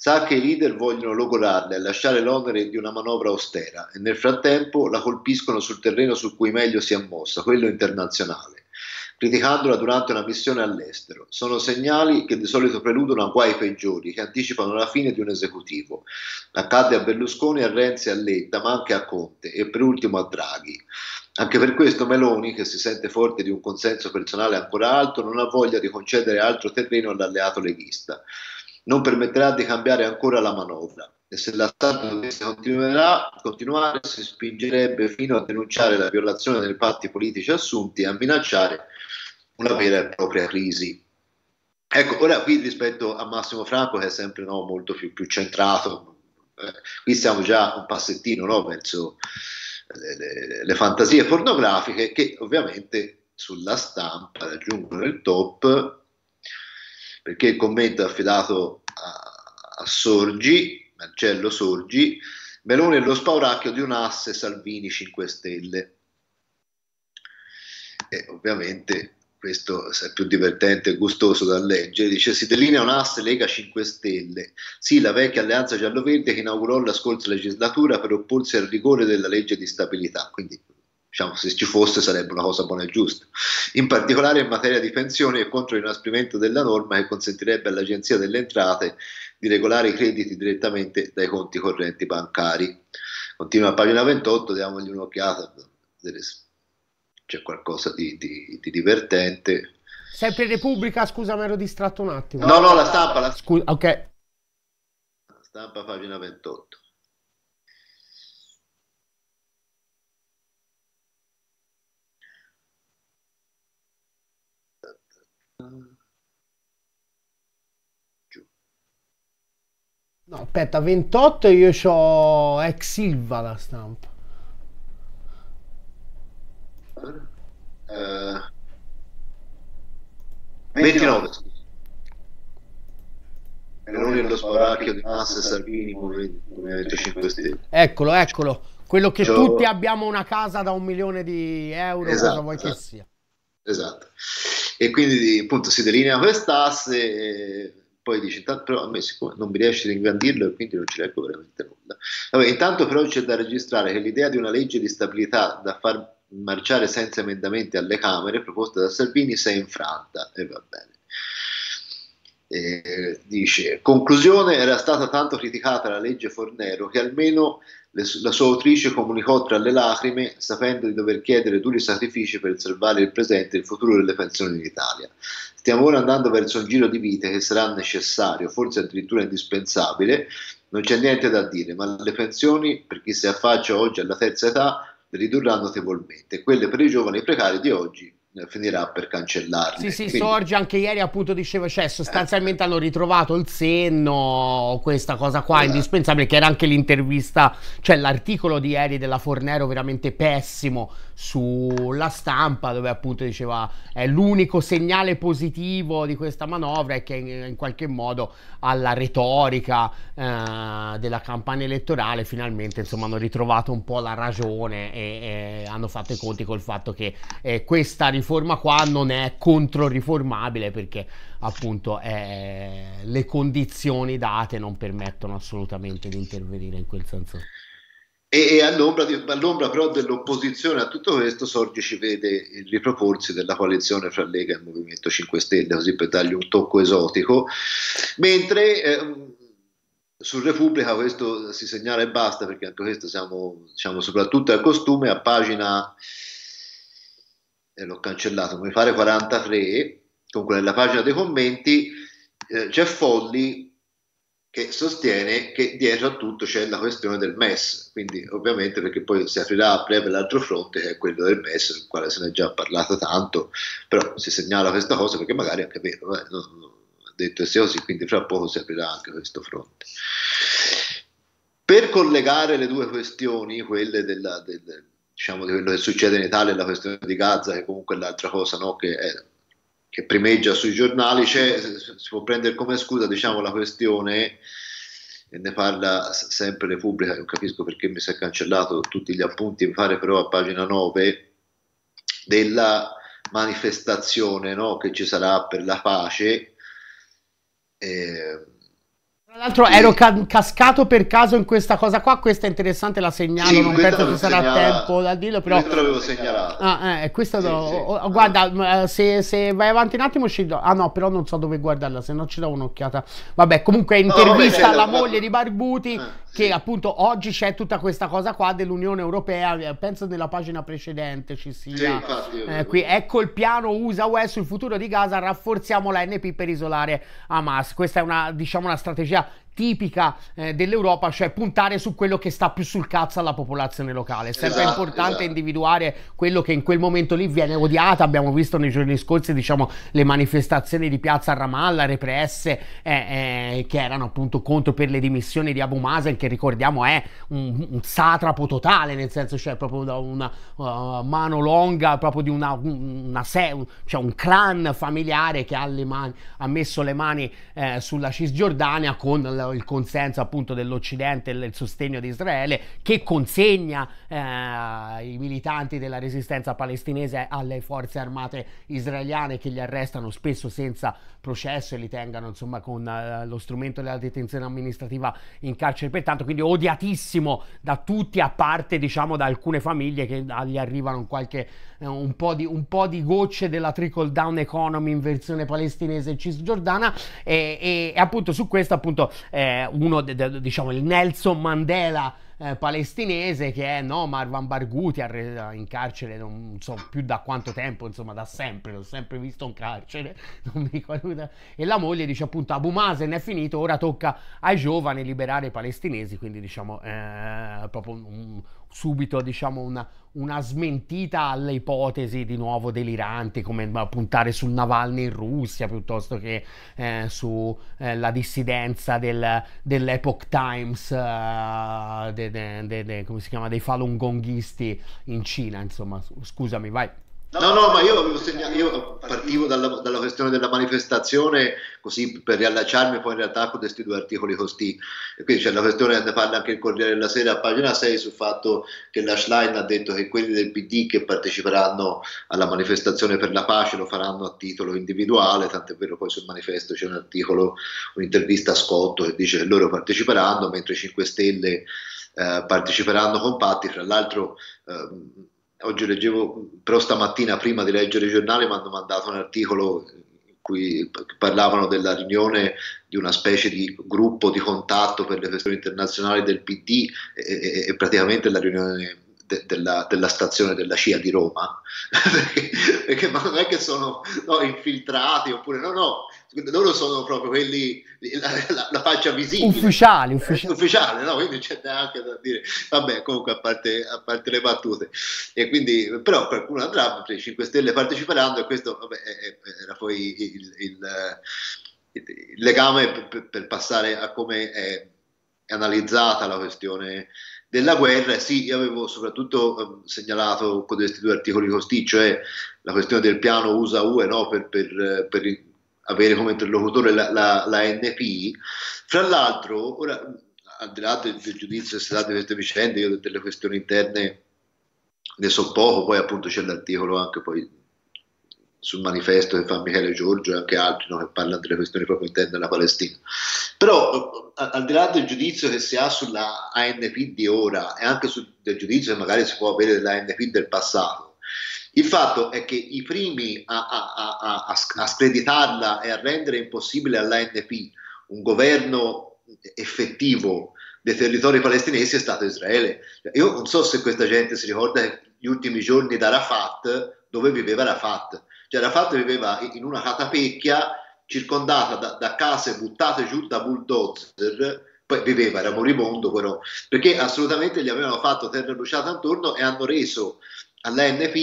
Sa che i leader vogliono logorarla e lasciare l'onere di una manovra austera e nel frattempo la colpiscono sul terreno su cui meglio si è mossa, quello internazionale, criticandola durante una missione all'estero. Sono segnali che di solito preludono a guai peggiori, che anticipano la fine di un esecutivo. Accade a Berlusconi, a Renzi, a Letta, ma anche a Conte e per ultimo a Draghi. Anche per questo Meloni, che si sente forte di un consenso personale ancora alto, non ha voglia di concedere altro terreno all'alleato leghista non permetterà di cambiare ancora la manovra e se la Stato dovesse continuare si spingerebbe fino a denunciare la violazione dei patti politici assunti e a minacciare una vera e propria crisi. Ecco, ora qui rispetto a Massimo Franco che è sempre no, molto più, più centrato, eh, qui siamo già un passettino no, verso eh, le, le, le fantasie pornografiche che ovviamente sulla stampa raggiungono il top perché il commento è affidato a, Sorgi, Marcello Sorgi, Meloni è lo spauracchio di un asse Salvini 5 Stelle. E ovviamente questo è più divertente e gustoso da leggere, dice si delinea un asse Lega 5 Stelle, sì la vecchia alleanza giallo-verde che inaugurò la scorsa legislatura per opporsi al rigore della legge di stabilità, quindi Diciamo, se ci fosse sarebbe una cosa buona e giusta. In particolare in materia di pensioni e contro l'inasprimento della norma che consentirebbe all'Agenzia delle Entrate di regolare i crediti direttamente dai conti correnti bancari. Continua a pagina 28, diamogli un'occhiata, c'è qualcosa di, di, di divertente. Sempre Repubblica, scusa, mi ero distratto un attimo. No, no, la stampa. La... Scusa, ok. La stampa, pagina 28. Giù. No, aspetta, 28 e io ho ex Silva la stampa. Uh, 29. Meloni lo spauracchio di Massa Salvini Movimento 5 Stelle. Eccolo, eccolo. Quello che Ciao. tutti abbiamo una casa da un milione di euro, esatto, cosa vuoi esatto. che sia. Esatto. E quindi appunto si delinea quest'asse poi dice intanto però a me siccome non mi riesce ad ingrandirlo e quindi non ci leggo veramente nulla. Vabbè, intanto però c'è da registrare che l'idea di una legge di stabilità da far marciare senza emendamenti alle Camere proposta da Salvini si è infranta e va bene. E dice, conclusione, era stata tanto criticata la legge Fornero che almeno la sua autrice comunicò tra le lacrime, sapendo di dover chiedere duri sacrifici per salvare il presente e il futuro delle pensioni in Italia. Stiamo ora andando verso un giro di vita che sarà necessario, forse addirittura indispensabile. Non c'è niente da dire, ma le pensioni, per chi si affaccia oggi alla terza età, ridurranno notevolmente. Quelle per i giovani precari di oggi eh, finirà per cancellarli. Sì, sì, Quindi... Sorge anche ieri appunto diceva, cioè sostanzialmente eh. hanno ritrovato il senno, questa cosa qua eh. indispensabile, che era anche l'intervista, cioè l'articolo di ieri della Fornero veramente pessimo sulla stampa dove appunto diceva è l'unico segnale positivo di questa manovra e che in, qualche modo alla retorica eh, della campagna elettorale finalmente insomma hanno ritrovato un po' la ragione e, e hanno fatto i conti col fatto che eh, questa riforma qua non è controriformabile perché appunto eh, le condizioni date non permettono assolutamente di intervenire in quel senso. E, e all'ombra, di, all'ombra, però dell'opposizione a tutto questo sorge ci vede il riproporsi della coalizione fra Lega e Movimento 5 Stelle, così per dargli un tocco esotico, mentre eh, su Repubblica questo si segnala e basta, perché anche questo siamo diciamo, soprattutto al costume, a pagina, eh, l'ho cancellato, mi pare 43, comunque nella pagina dei commenti eh, c'è Folli che sostiene che dietro a tutto c'è la questione del MES, quindi ovviamente perché poi si aprirà a breve l'altro fronte che è quello del MES, sul quale se ne è già parlato tanto, però si segnala questa cosa perché magari anche vero, non, eh, non, detto sia così, quindi fra poco si aprirà anche questo fronte. Per collegare le due questioni, quelle della, del, diciamo, di quello che succede in Italia e la questione di Gaza, che comunque è l'altra cosa no, che è che primeggia sui giornali, cioè, si può prendere come scusa diciamo, la questione, e ne parla sempre Repubblica, non capisco perché mi si è cancellato tutti gli appunti, mi pare però a pagina 9, della manifestazione no, che ci sarà per la pace. Eh, tra l'altro ero ca- cascato per caso in questa cosa qua, questa è interessante, la segnalo, sì, non penso che sarà segnala... tempo da dirlo, però... Questo l'avevo segnalata. Ah, eh, eh questo... Sì, do... sì. Oh, oh guarda, ah. se, se, vai avanti un attimo ci do... Ah no, però non so dove guardarla, se no ci do un'occhiata. Vabbè, comunque intervista no, certo, alla moglie di Barbuti, eh, che appunto oggi c'è tutta questa cosa qua dell'Unione Europea, eh, penso nella pagina precedente ci sia. Infatti, eh, qui, ecco il piano USA-UE sul futuro di Gaza, rafforziamo la NP per isolare Hamas. Questa è una, diciamo, una strategia tipica eh, dell'Europa, cioè puntare su quello che sta più sul cazzo alla popolazione locale. È sempre esatto, importante esatto. individuare quello che in quel momento lì viene odiato. Abbiamo visto nei giorni scorsi diciamo, le manifestazioni di piazza Ramallah represse eh, eh, che erano appunto contro per le dimissioni di Abu Masen, che ricordiamo è un, un satrapo totale, nel senso cioè proprio da una uh, mano longa, proprio di una, una se- un, cioè un clan familiare che ha, mani, ha messo le mani eh, sulla Cisgiordania con la il consenso appunto dell'Occidente, e il sostegno di Israele, che consegna eh, i militanti della resistenza palestinese alle forze armate israeliane che li arrestano spesso senza processo e li tengano insomma con eh, lo strumento della detenzione amministrativa in carcere pertanto, quindi odiatissimo da tutti a parte diciamo da alcune famiglie che gli arrivano qualche, eh, un, po di, un po' di gocce della trickle down economy in versione palestinese e cisgiordana e, e, e appunto su questo appunto eh, uno, de, de, diciamo, il Nelson Mandela eh, palestinese che è no, Marwan Barghouti in carcere non so più da quanto tempo, insomma da sempre, l'ho sempre visto in carcere, ricordo, e la moglie dice appunto Abu Mazen è finito, ora tocca ai giovani liberare i palestinesi, quindi diciamo eh, proprio un, subito diciamo una, una smentita alle ipotesi di nuovo deliranti come puntare sul Navalny in Russia piuttosto che eh, sulla eh, dissidenza del, dell'Epoch Times uh, de, de, de, come si chiama dei falungonghisti in Cina insomma scusami vai No, no, ma io, segnato, io partivo dalla, dalla, questione della manifestazione così per riallacciarmi poi in realtà con questi due articoli costi. E quindi c'è la questione, ne parla anche il Corriere della Sera a pagina 6 sul fatto che la Schlein ha detto che quelli del PD che parteciperanno alla manifestazione per la pace lo faranno a titolo individuale, tant'è vero poi sul manifesto c'è un articolo, un'intervista a Scotto che dice che loro parteciperanno, mentre 5 Stelle eh, parteciperanno compatti, fra l'altro... Eh, oggi leggevo, però stamattina prima di leggere i giornali mi hanno mandato un articolo in cui parlavano della riunione di una specie di gruppo di contatto per le questioni internazionali del PD e, e, e praticamente la riunione de, della, della, stazione della CIA di Roma, perché, perché, ma non è che sono no, infiltrati oppure no, no, loro sono proprio quelli, la, la, la faccia visibile. Ufficiali, ufficiale. Eh, no? Quindi c'è anche da dire, vabbè, comunque a parte, a parte le battute. E quindi, però qualcuno cioè, andrà, i 5 Stelle parteciperanno e questo vabbè, era poi il, il, il, il legame per, per, passare a come è analizzata la questione della guerra, sì, io avevo soprattutto ehm, segnalato con questi due articoli costi cioè eh, la questione del piano USA-UE eh, no, per, per, per, avere come interlocutore la, la, la NPI. Fra l'altro, ora, al di là del, del giudizio che si dà di queste vicende, io delle questioni interne ne so poco, poi appunto c'è l'articolo anche poi sul manifesto che fa Michele Giorgio e anche altri no, che parlano delle questioni proprio interne della Palestina. Però eh, al di là del giudizio che si ha sulla ANP di ora e anche sul, del giudizio che magari si può avere dell'ANP del passato, il fatto è che i primi a, a, a, a screditarla e a rendere impossibile all'ANP un governo effettivo dei territori palestinesi è stato Israele. Io non so se questa gente si ricorda gli ultimi giorni da Rafat, dove viveva Rafat. Cioè Rafat viveva in una catapecchia circondata da, da case buttate giù da bulldozer poi viveva, era moribondo però, perché assolutamente gli avevano fatto terra bruciata intorno e hanno reso all'ANP,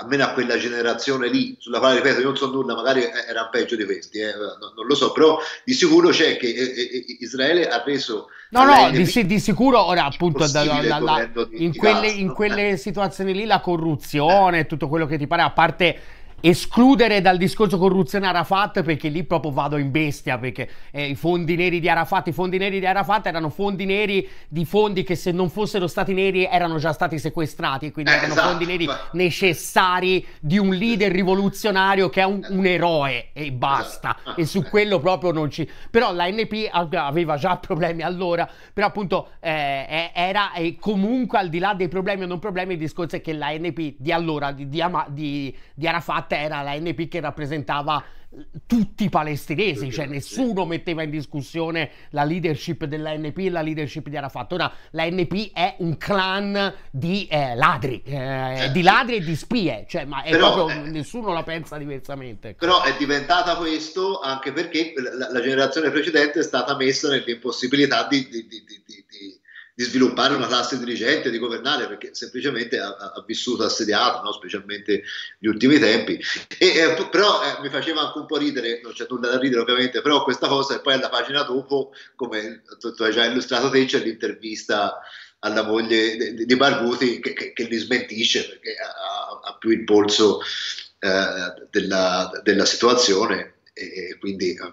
almeno a quella generazione lì, sulla quale ripeto, io non so nulla, magari era peggio di questi, eh, non, non, lo so, però di sicuro c'è che eh, eh, eh, Israele ha reso... No, no, di, di, sicuro, ora appunto, da, da, da, in, quelle, in quelle situazioni lì la corruzione, tutto quello che ti pare, a parte escludere dal discorso corruzione Arafat perché lì proprio vado in bestia perché eh, i fondi neri di Arafat i fondi neri di Arafat erano fondi neri di fondi che se non fossero stati neri erano già stati sequestrati quindi eh, erano esatto. fondi neri necessari di un leader rivoluzionario che è un, un eroe e basta esatto. e su quello proprio non ci però la NP aveva già problemi allora però appunto eh, era e comunque al di là dei problemi o non problemi il discorso è che la NP di allora di, di, di, di Arafat Arafat era la NP che rappresentava eh, tutti i palestinesi, cioè nessuno metteva in discussione la leadership dell'ANP e la leadership di Arafat. Ora la NP è un clan di eh, ladri, eh, eh di ladri e di spie, cioè, ma è proprio, è, nessuno la pensa diversamente. Però è diventata questo anche perché la, la generazione precedente è stata messa nell'impossibilità di, di, di, di di sviluppare una classe dirigente, di governare, perché semplicemente ha, ha vissuto assediato, no? specialmente gli ultimi tempi. E, eh, però eh, mi faceva anche un po' ridere, non c'è nulla da ridere ovviamente, però questa cosa e poi alla pagina dopo, come tu, tu hai già illustrato te, c'è l'intervista alla moglie di, di Barbuti che, che, che, li smentisce perché ha, ha più il polso eh, della, della, situazione e, e quindi eh,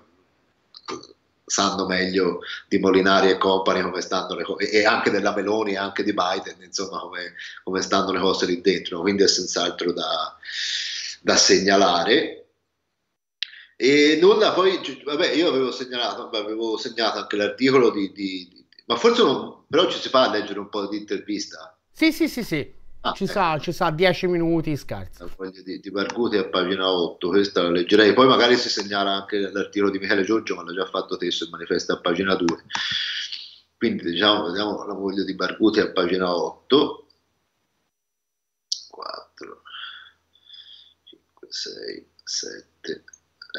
sanno meglio di Molinari e compagni come stanno le cose, e anche della Meloni e anche di Biden, insomma, come, come, stanno le cose lì dentro. Quindi è senz'altro da, da segnalare. E nulla, poi, vabbè, io avevo segnalato, avevo segnato anche l'articolo di, di, di ma forse non, però ci si fa a leggere un po' di intervista. Sì, sì, sì, sì ci esatto. sa, ci sa 10 minuti scarsi. Di, di Barcuti a pagina 8, questa la leggerei. Poi magari si segnala anche l'articolo di Michele Giorgio, ma l'ha già fatto Tesso il manifesto a pagina 2. Quindi diciamo, vediamo la moglie di Barcuti a pagina 8. 4, 5, 6, 7.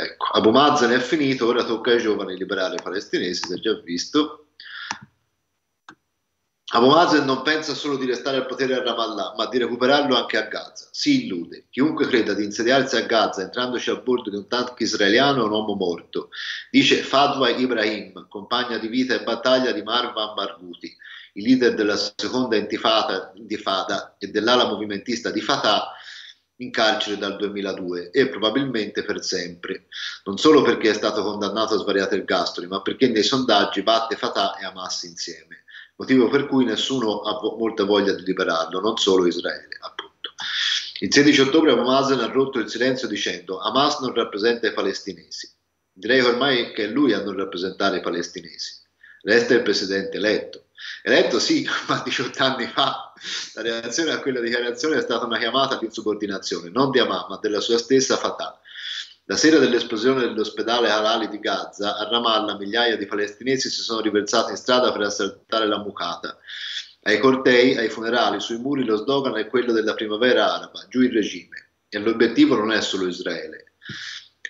Ecco, Abu Mazen è finito, ora tocca ai giovani liberali palestinesi, si è già visto Hamomazel non pensa solo di restare al potere a Ramallah, ma di recuperarlo anche a Gaza. Si illude. Chiunque creda di insediarsi a Gaza entrandoci a bordo di un tank israeliano è un uomo morto, dice Fadwa Ibrahim, compagna di vita e battaglia di Marwan Marguti, il leader della seconda intifada, intifada e dell'ala movimentista di Fatah, in carcere dal 2002 e probabilmente per sempre, non solo perché è stato condannato a svariate ergastoli, ma perché nei sondaggi batte Fatah e Hamas insieme motivo per cui nessuno ha vo- molta voglia di liberarlo, non solo Israele, appunto. Il 16 ottobre Abu ha rotto il silenzio dicendo Hamas non rappresenta i palestinesi. Direi ormai che è lui a non rappresentare i palestinesi. Resta il presidente eletto. Eletto sì, ma 18 anni fa la reazione a quella dichiarazione è stata una chiamata di subordinazione, non di Hamas, ma della sua stessa Fatah la sera dell'esplosione dell'ospedale Halali di Gaza, a Ramallah migliaia di palestinesi si sono riversati in strada per assaltare la mucata. Ai cortei, ai funerali, sui muri lo slogan è quello della primavera araba, giù il regime. E l'obiettivo non è solo Israele.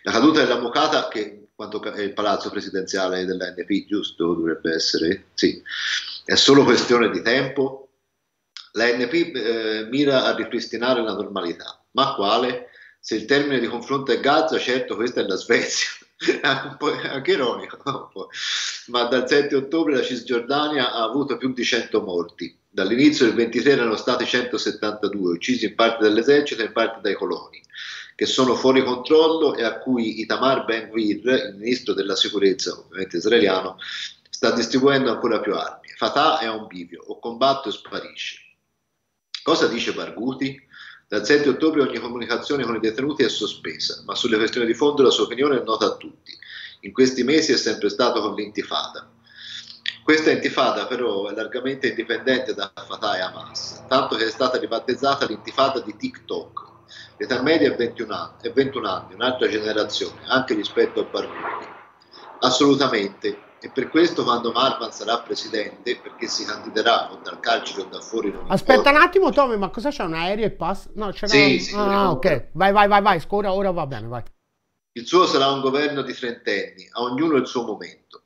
La caduta della mucata, che quanto è il palazzo presidenziale dell'ANP, giusto? Dovrebbe essere, sì. È solo questione di tempo. L'ANP eh, mira a ripristinare la normalità, ma quale? se il termine di confronto è Gaza, certo questa è la Svezia, anche ironico, ma dal 7 ottobre la Cisgiordania ha avuto più di 100 morti. Dall'inizio del 23 erano stati 172, uccisi in parte dall'esercito e in parte dai coloni, che sono fuori controllo e a cui Itamar Ben-Gvir, il ministro della sicurezza ovviamente israeliano, sta distribuendo ancora più armi. Fatah è a un bivio, o combatte o sparisce. Cosa dice Barghuti? Dal 7 ottobre ogni comunicazione con i detenuti è sospesa, ma sulle questioni di fondo la sua opinione è nota a tutti. In questi mesi è sempre stato con l'intifada. Questa intifada però è largamente indipendente da Fatah e Hamas, tanto che è stata ribattezzata l'intifada di TikTok. L'età media è 21 anni, è 21 anni un'altra generazione, anche rispetto a Barbuti. Assolutamente, e per questo quando Marvan sarà presidente, perché si candiderà o dal calcio o da fuori... non Aspetta importa. un attimo Tommy, ma cosa c'è? Un aereo e passa? No, c'è sì, un... sì, ah, no, ok, vai, vai, vai, vai, scura ora va bene, vai. Il suo sarà un governo di trentenni, a ognuno il suo momento.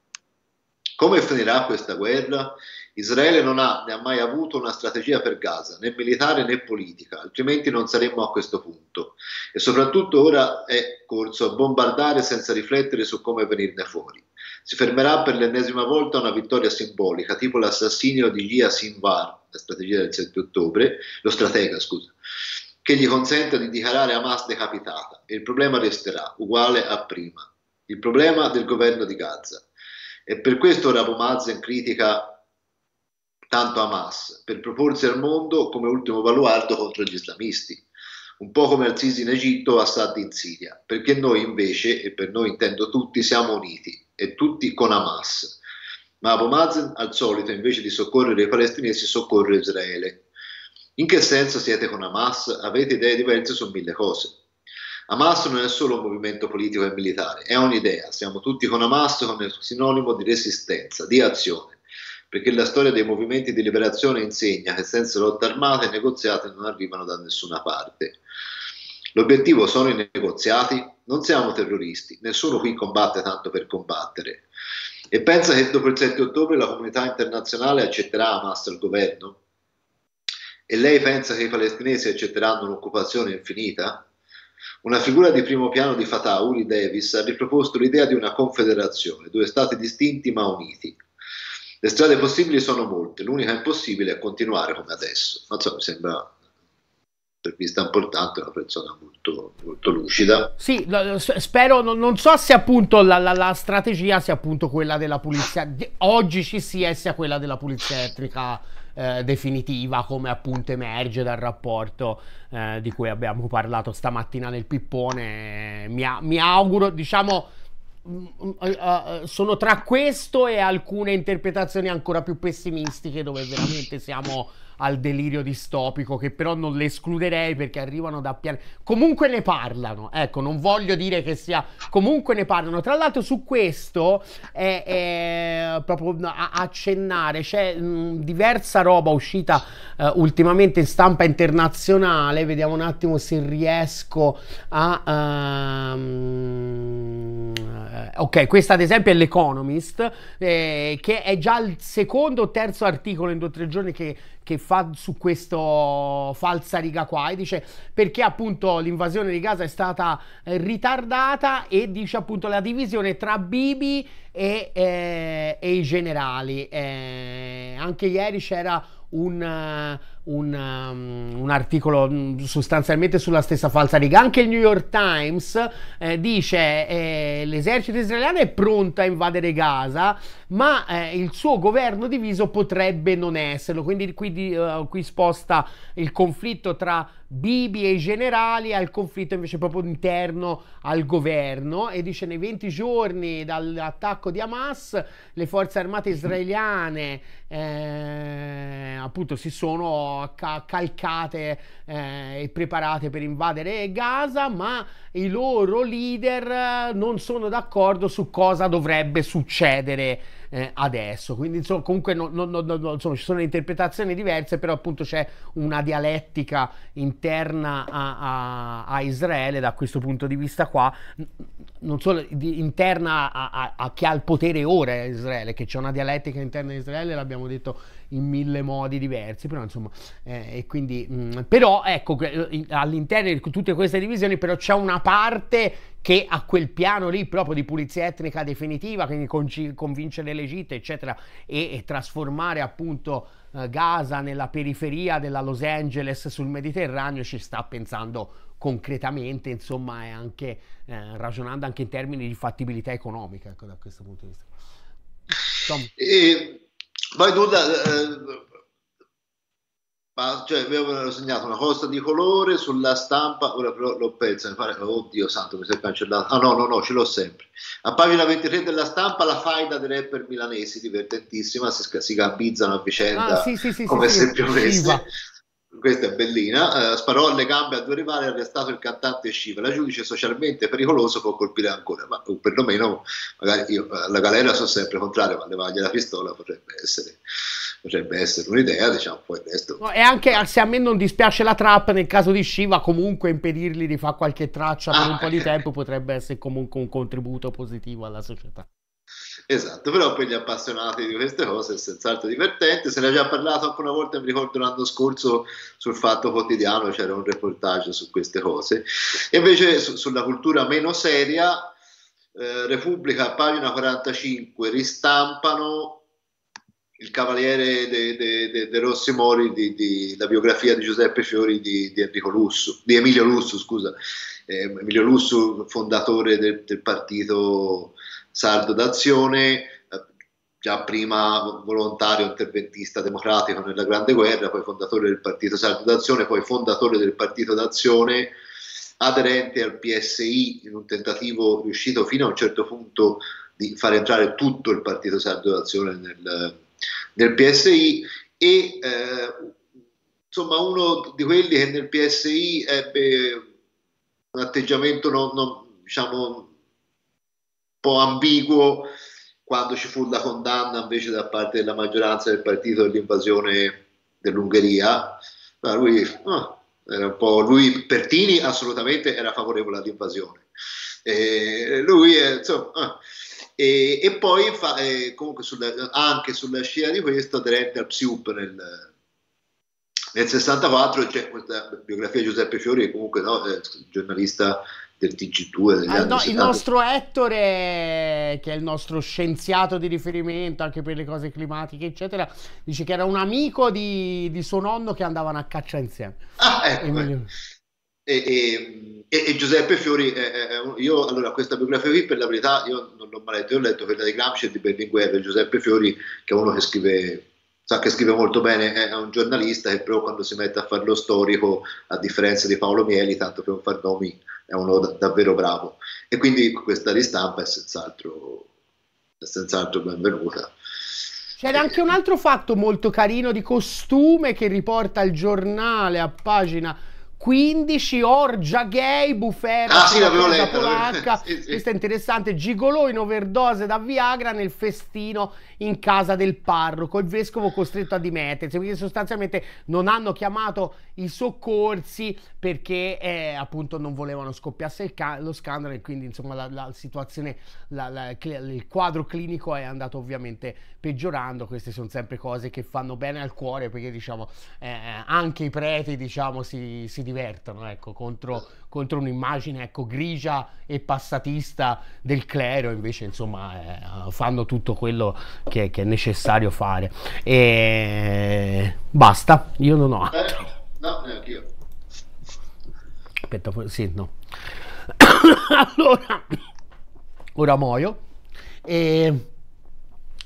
Come finirà questa guerra? Israele non ha né ha mai avuto una strategia per Gaza, né militare né politica, altrimenti non saremmo a questo punto. E soprattutto ora è corso a bombardare senza riflettere su come venirne fuori. Si fermerà per l'ennesima volta una vittoria simbolica, tipo l'assassinio di Lia Sinvar, la strategia del 7 ottobre, lo stratega, scusa, che gli consente di dichiarare Hamas decapitata. E il problema resterà uguale a prima. Il problema del governo di Gaza. E per questo Rabo Mazen critica tanto Hamas, per proporsi al mondo come ultimo baluardo contro gli islamisti, un po' come Al-Sisi in Egitto o Assad in Siria, perché noi invece, e per noi intendo tutti, siamo uniti e tutti con Hamas. Ma Abu Mazen, al solito, invece di soccorrere i palestinesi, soccorre Israele. In che senso siete con Hamas? Avete idee diverse su mille cose. Hamas non è solo un movimento politico e militare, è un'idea. Siamo tutti con Hamas come sinonimo di resistenza, di azione, perché la storia dei movimenti di liberazione insegna che senza lotta armata i negoziati non arrivano da nessuna parte. L'obiettivo sono i negoziati? non siamo terroristi, nessuno qui combatte tanto per combattere. E pensa che dopo il 7 ottobre la comunità internazionale accetterà Hamas al governo? E lei pensa che i palestinesi accetteranno un'occupazione infinita? Una figura di primo piano di Fatah, Uri Davis, ha riproposto l'idea di una confederazione, due stati distinti ma uniti. Le strade possibili sono molte, l'unica impossibile è continuare come adesso. Ma so, mi sembra per chi intervista importante, una persona molto, molto lucida. Sì, spero, non, so se appunto la, la, la, strategia sia appunto quella della pulizia, oggi ci sia, e sia quella della pulizia elettrica eh, definitiva, come appunto emerge dal rapporto eh, di cui abbiamo parlato stamattina nel pippone. Mi, mi auguro, diciamo mm, mm, eh, eh, sono tra questo e alcune interpretazioni ancora più pessimistiche dove veramente siamo al delirio distopico, che però non le escluderei perché arrivano da piani. Comunque ne parlano, ecco, non voglio dire che sia. Comunque ne parlano. Tra l'altro, su questo è, è proprio a, accennare, c'è mh, diversa roba uscita uh, ultimamente in stampa internazionale. Vediamo un attimo se riesco a. Um... ok, questa ad esempio è l'Economist, eh, che è già il secondo o terzo articolo in due o tre giorni che, che fa su questa falsa riga qua e dice perché appunto l'invasione di Gaza è stata eh, ritardata e dice appunto la divisione tra Bibi e, eh, e i generali. Eh, anche ieri c'era un, eh, un, um, un, articolo mm, sostanzialmente sulla stessa falsa riga. Anche il New York Times eh, dice eh, l'esercito israeliano è pronto a invadere Gaza ma eh, il suo governo diviso potrebbe non esserlo. Quindi qui, uh, qui sposta il conflitto tra Bibi e i generali al conflitto invece proprio interno al governo e dice nei 20 giorni dall'attacco di Hamas le forze armate israeliane eh, appunto si sono ca- calcate eh, e preparate per invadere Gaza ma i loro leader eh, non sono d'accordo su cosa dovrebbe succedere eh, adesso. Quindi insomma, comunque no, no, no, insomma, ci sono interpretazioni diverse, però appunto c'è una dialettica interna a, a, a Israele da questo punto di vista qua, non solo di, interna a, a, chi ha il potere ora a Israele, che c'è una dialettica interna a Israele, l'abbiamo detto in mille modi diversi, però insomma, eh, e quindi, mh, mm, però ecco, all'interno di tutte queste divisioni però c'è una parte che a quel piano lì proprio di pulizia etnica definitiva, quindi convincere l'Egitto, eccetera, e, e trasformare appunto eh, Gaza nella periferia della Los Angeles sul Mediterraneo, ci sta pensando concretamente, insomma, e anche eh, ragionando anche in termini di fattibilità economica, ecco, da questo punto di vista. Tom. E, poi tu da, eh ma cioè, avevo segnato una cosa di colore sulla stampa, ora però l'ho persa, mi pare, oddio santo mi sei cancellato, ah no no no ce l'ho sempre, a pagina 23 della stampa la faida dei rapper milanesi, divertentissima, si, si a vicenda ah, sì, sì, sì, come se piovesse, questa è bellina, eh, sparò alle gambe a due rivali e arrestato il cantante Shiva. la giudice socialmente pericoloso può colpire ancora, ma perlomeno magari io alla eh, galera sono sempre contrario, ma levargli la pistola potrebbe essere, potrebbe essere un'idea, diciamo, poi il resto... No, e anche se a me non dispiace la trap nel caso di Shiva, comunque impedirgli di fare qualche traccia per ah, un po' di eh. tempo potrebbe essere comunque un contributo positivo alla società. Esatto, però per gli appassionati di queste cose è senz'altro divertente. Se ne abbiamo parlato anche una volta, mi ricordo l'anno scorso, sul Fatto Quotidiano c'era un reportage su queste cose. E invece su, sulla cultura meno seria, eh, Repubblica, pagina 45, ristampano il Cavaliere de, de, de, de Rossi Mori, di, di, la biografia di Giuseppe Fiori di, di, Lussu, di Emilio Lusso, scusa, eh, Emilio Lusso, fondatore del, del partito sardo d'azione, eh, già prima volontario interventista democratico nella Grande Guerra, poi fondatore del Partito Sardo d'Azione, poi fondatore del Partito d'Azione, aderente al PSI in un tentativo riuscito fino a un certo punto di far entrare tutto il Partito Sardo d'Azione nel, nel PSI e eh, insomma uno di quelli che nel PSI ebbe un atteggiamento non, non, diciamo, po' ambiguo quando ci fu la condanna invece da parte della maggioranza del partito dell'invasione dell'Ungheria. Ma lui, no, era un po', lui Pertini assolutamente era favorevole all'invasione. E lui, insomma, ah. e, e poi fa, eh, comunque sulla, anche sulla scia di questo aderente al PSIUP nel, nel 64 c'è questa biografia di Giuseppe Fiori, che comunque no, giornalista del TG2. Ah, no, il nostro Ettore, che è il nostro scienziato di riferimento anche per le cose climatiche, eccetera, dice che era un amico di, di suo nonno che andavano a caccia insieme. Ah, ecco. ecco. E, e, e, e Giuseppe Fiori, eh, eh, eh io allora questa biografia qui per la verità io non l'ho mai letta, io ho letto quella di Gramsci e di Berlinguer, Giuseppe Fiori che è uno che scrive sa che scrive molto bene, è un giornalista che però quando si mette a fare lo storico, a differenza di Paolo Mieli, tanto per non far nomi, è uno da- davvero bravo. E quindi questa ristampa è senz'altro, è senz'altro benvenuta. C'era anche un altro fatto molto carino di costume che riporta il giornale a pagina 15 orgia gay, bufera, ah, sì, polacca, sì, sì. questo è interessante, gigolò in overdose da Viagra nel festino in casa del parroco, il vescovo costretto a dimettersi, quindi sostanzialmente non hanno chiamato i soccorsi perché eh, appunto non volevano scoppiasse ca- lo scandalo e quindi insomma la, la situazione, la, la, il quadro clinico è andato ovviamente peggiorando, queste sono sempre cose che fanno bene al cuore perché diciamo eh, anche i preti diciamo si, si divertono ecco, contro, contro, un'immagine ecco, grigia e passatista del clero, invece insomma eh, fanno tutto quello che, che, è necessario fare. E basta, io non ho eh, altro. no, neanche io. Aspetta, sì, no. allora, ora muoio. E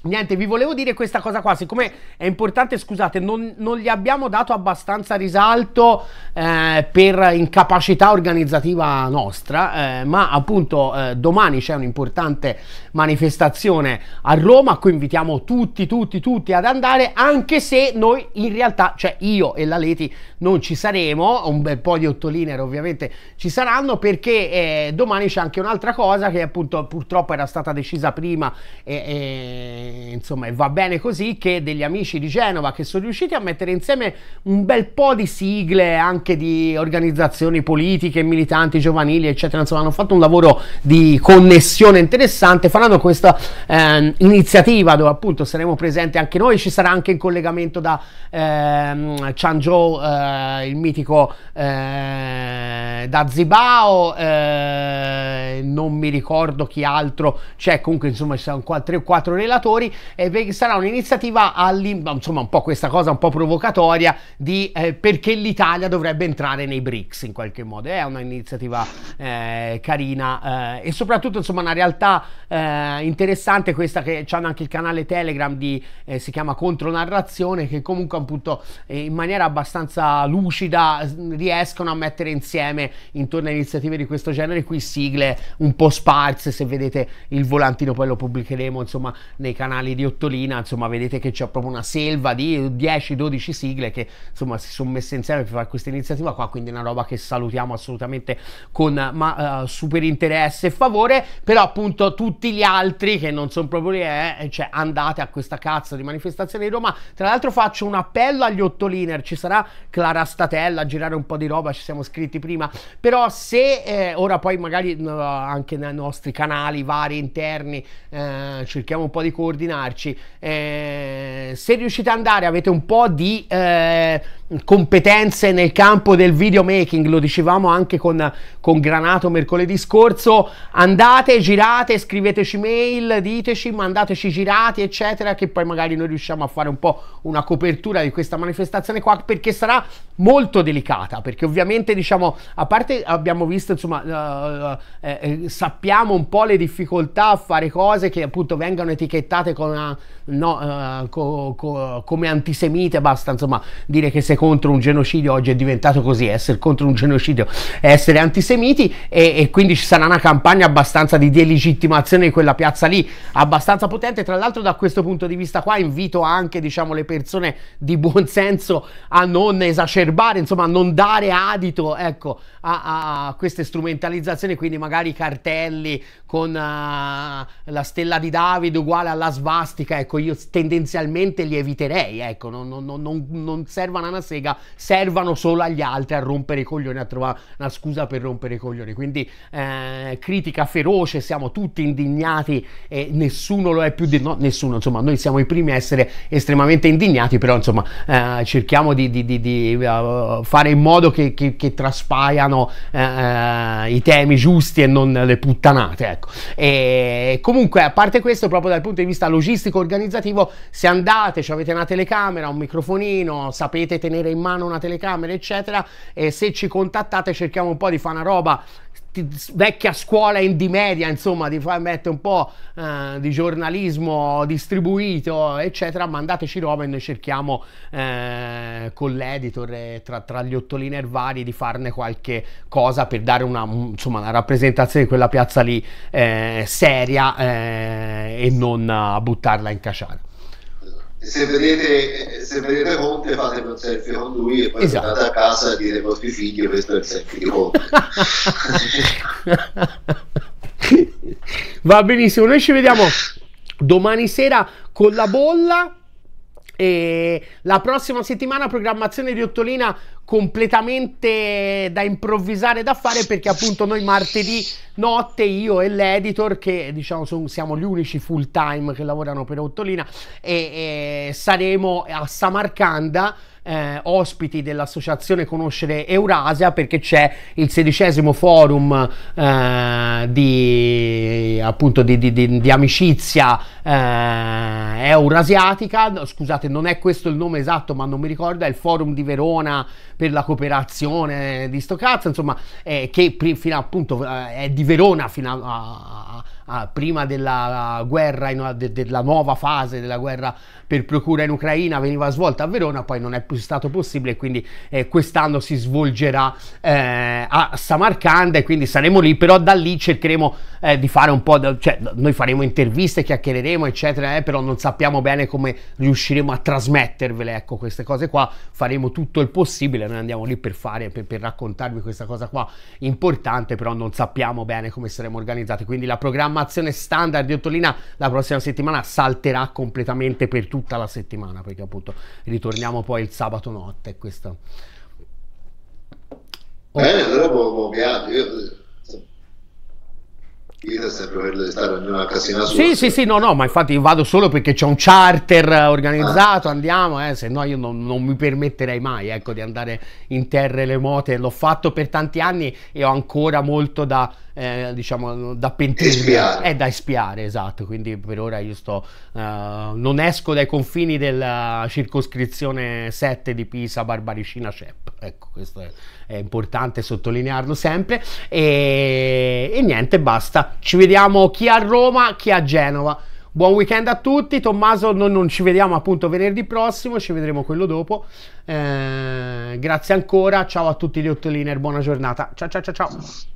Niente, vi volevo dire questa cosa qua, siccome è importante, scusate, non, non gli abbiamo dato abbastanza risalto eh, per incapacità organizzativa nostra, eh, ma appunto eh, domani c'è un'importante manifestazione a Roma, a cui invitiamo tutti, tutti, tutti ad andare, anche se noi in realtà, cioè io e la Leti non ci saremo, un bel po' di ottoliner ovviamente ci saranno, perché eh, domani c'è anche un'altra cosa che appunto purtroppo era stata decisa prima. e insomma, e va bene così che degli amici di Genova che sono riusciti a mettere insieme un bel po' di sigle anche di organizzazioni politiche, militanti, giovanili, eccetera, insomma, hanno fatto un lavoro di connessione interessante, faranno questa eh, iniziativa dove appunto saremo presenti anche noi, ci sarà anche in collegamento da ehm, Changzhou, eh, il mitico eh, da Zibao, eh, non mi ricordo chi altro, c'è cioè, comunque insomma ci sono 3 o 4 relatori e eh, sarà un'iniziativa insomma un po' questa cosa un po' provocatoria di eh, perché l'Italia dovrebbe entrare nei BRICS in qualche modo è un'iniziativa eh, carina eh, e soprattutto insomma una realtà eh, interessante questa che hanno anche il canale Telegram di eh, si chiama Contronarrazione che comunque appunto in maniera abbastanza lucida riescono a mettere insieme intorno a iniziative di questo genere qui sigle un po' sparse se vedete il volantino poi lo pubblicheremo insomma nei canali canali di Ottolina, insomma, vedete che c'è proprio una selva di 10-12 sigle che insomma si sono messe insieme per fare questa iniziativa qua, quindi è una roba che salutiamo assolutamente con ma, uh, super interesse e favore, però appunto tutti gli altri che non sono proprio lì, eh, eh, cioè andate a questa cazzo di manifestazione di Roma. Tra l'altro faccio un appello agli Ottoliner, ci sarà Clara Statella a girare un po' di roba, ci siamo scritti prima, però se eh, ora poi magari uh, anche nei nostri canali vari interni eh, cerchiamo un po' di corsi coordinarci. Eh, se riuscite ad andare, avete un po' di eh, competenze nel campo del videomaking, lo dicevamo anche con, con, Granato mercoledì scorso, andate, girate, scriveteci mail, diteci, mandateci girati, eccetera, che poi magari noi riusciamo a fare un po' una copertura di questa manifestazione qua, perché sarà molto delicata, perché ovviamente diciamo, a parte abbiamo visto, insomma, eh, eh, eh, sappiamo un po' le difficoltà a fare cose che appunto vengano etichettate con, eh, no, eh, co, co, come antisemite, basta insomma dire che se essere contro un genocidio oggi è diventato così, essere contro un genocidio è essere antisemiti e, e quindi ci sarà una campagna abbastanza di delegittimazione di quella piazza lì, abbastanza potente. Tra l'altro da questo punto di vista qua invito anche diciamo, le persone di buon senso a non esacerbare, insomma a non dare adito ecco, a, a queste strumentalizzazioni, quindi magari cartelli con uh, la stella di David uguale alla svastica, ecco io tendenzialmente li eviterei, ecco non, non, non, non servono a una sega servano solo agli altri a rompere i coglioni, a trovare una scusa per rompere i coglioni. Quindi eh, critica feroce, siamo tutti indignati e nessuno lo è più di no, nessuno, insomma, noi siamo i primi a essere estremamente indignati, però insomma eh, cerchiamo di, di, di, di uh, fare in modo che, che, che traspaiano eh, i temi giusti e non le puttanate. Ecco. E comunque, a parte questo, proprio dal punto di vista logistico organizzativo, se andate, cioè avete una telecamera, un microfonino, sapete tenere tenere in mano una telecamera, eccetera. E se ci contattate cerchiamo un po' di fare una roba vecchia scuola in di media, insomma, di far mettere un po' eh, di giornalismo distribuito, eccetera, mandateci roba e noi cerchiamo eh, con l'editor e tra, tra gli ottoliner vari di farne qualche cosa per dare una, insomma, una rappresentazione di quella piazza lì eh, seria eh, e non eh, buttarla in caciara se vedete, se vedete Conte fate un selfie con lui e poi esatto. andate a casa e dire ai vostri figli questo è il selfie di Conte va benissimo noi ci vediamo domani sera con la bolla e la prossima settimana programmazione di Ottolina completamente da improvvisare da fare perché appunto noi martedì notte io e l'editor che diciamo sono, siamo gli unici full time che lavorano per Ottolina e, e saremo a Samarcanda eh, ospiti dell'associazione Conoscere Eurasia perché c'è il sedicesimo forum eh, di, appunto, di, di, di amicizia eh, eurasiatica, no, scusate non è questo il nome esatto ma non mi ricordo, è il forum di Verona per la cooperazione di sto cazzo, insomma eh, che fino a, appunto eh, è di Verona fino a, a uh, prima della guerra, in, de, della nuova fase della guerra per procura in Ucraina veniva svolta a Verona, poi non è più stato possibile quindi eh, quest'anno si svolgerà eh, a Samarcanda e quindi saremo lì, però da lì cercheremo eh, di fare un po', da, cioè noi faremo interviste, chiacchiereremo eccetera, eh, però non sappiamo bene come riusciremo a trasmettervele, ecco queste cose qua, faremo tutto il possibile, noi andiamo lì per fare, per, per raccontarvi questa cosa qua importante, però non sappiamo bene come saremo organizzati, quindi la programma programmazione standard di Ottolina la prossima settimana salterà completamente per tutta la settimana perché appunto ritorniamo poi il sabato notte. Questo. Oh. Eh, allora, boh, boh, è sempre quello di stare ognuno a casina sua. Sì, sì, sì, no, no, ma infatti io vado solo perché c'è un charter ah. organizzato, ah. andiamo, eh, se no io non, non, mi permetterei mai ecco, di andare in terre remote, l'ho fatto per tanti anni e ho ancora molto da, eh, diciamo, da pentire, è eh, da espiare, esatto, quindi per ora io sto, uh, non esco dai confini della circoscrizione 7 di Pisa, Barbaricina, CEP, ecco, questo è è importante sottolinearlo sempre. E, e niente, basta. Ci vediamo chi a Roma, chi a Genova. Buon weekend a tutti, Tommaso non, non, ci vediamo appunto venerdì prossimo, ci vedremo quello dopo. Eh, grazie ancora, ciao a tutti gli ottoliner, buona giornata. Ciao ciao ciao ciao.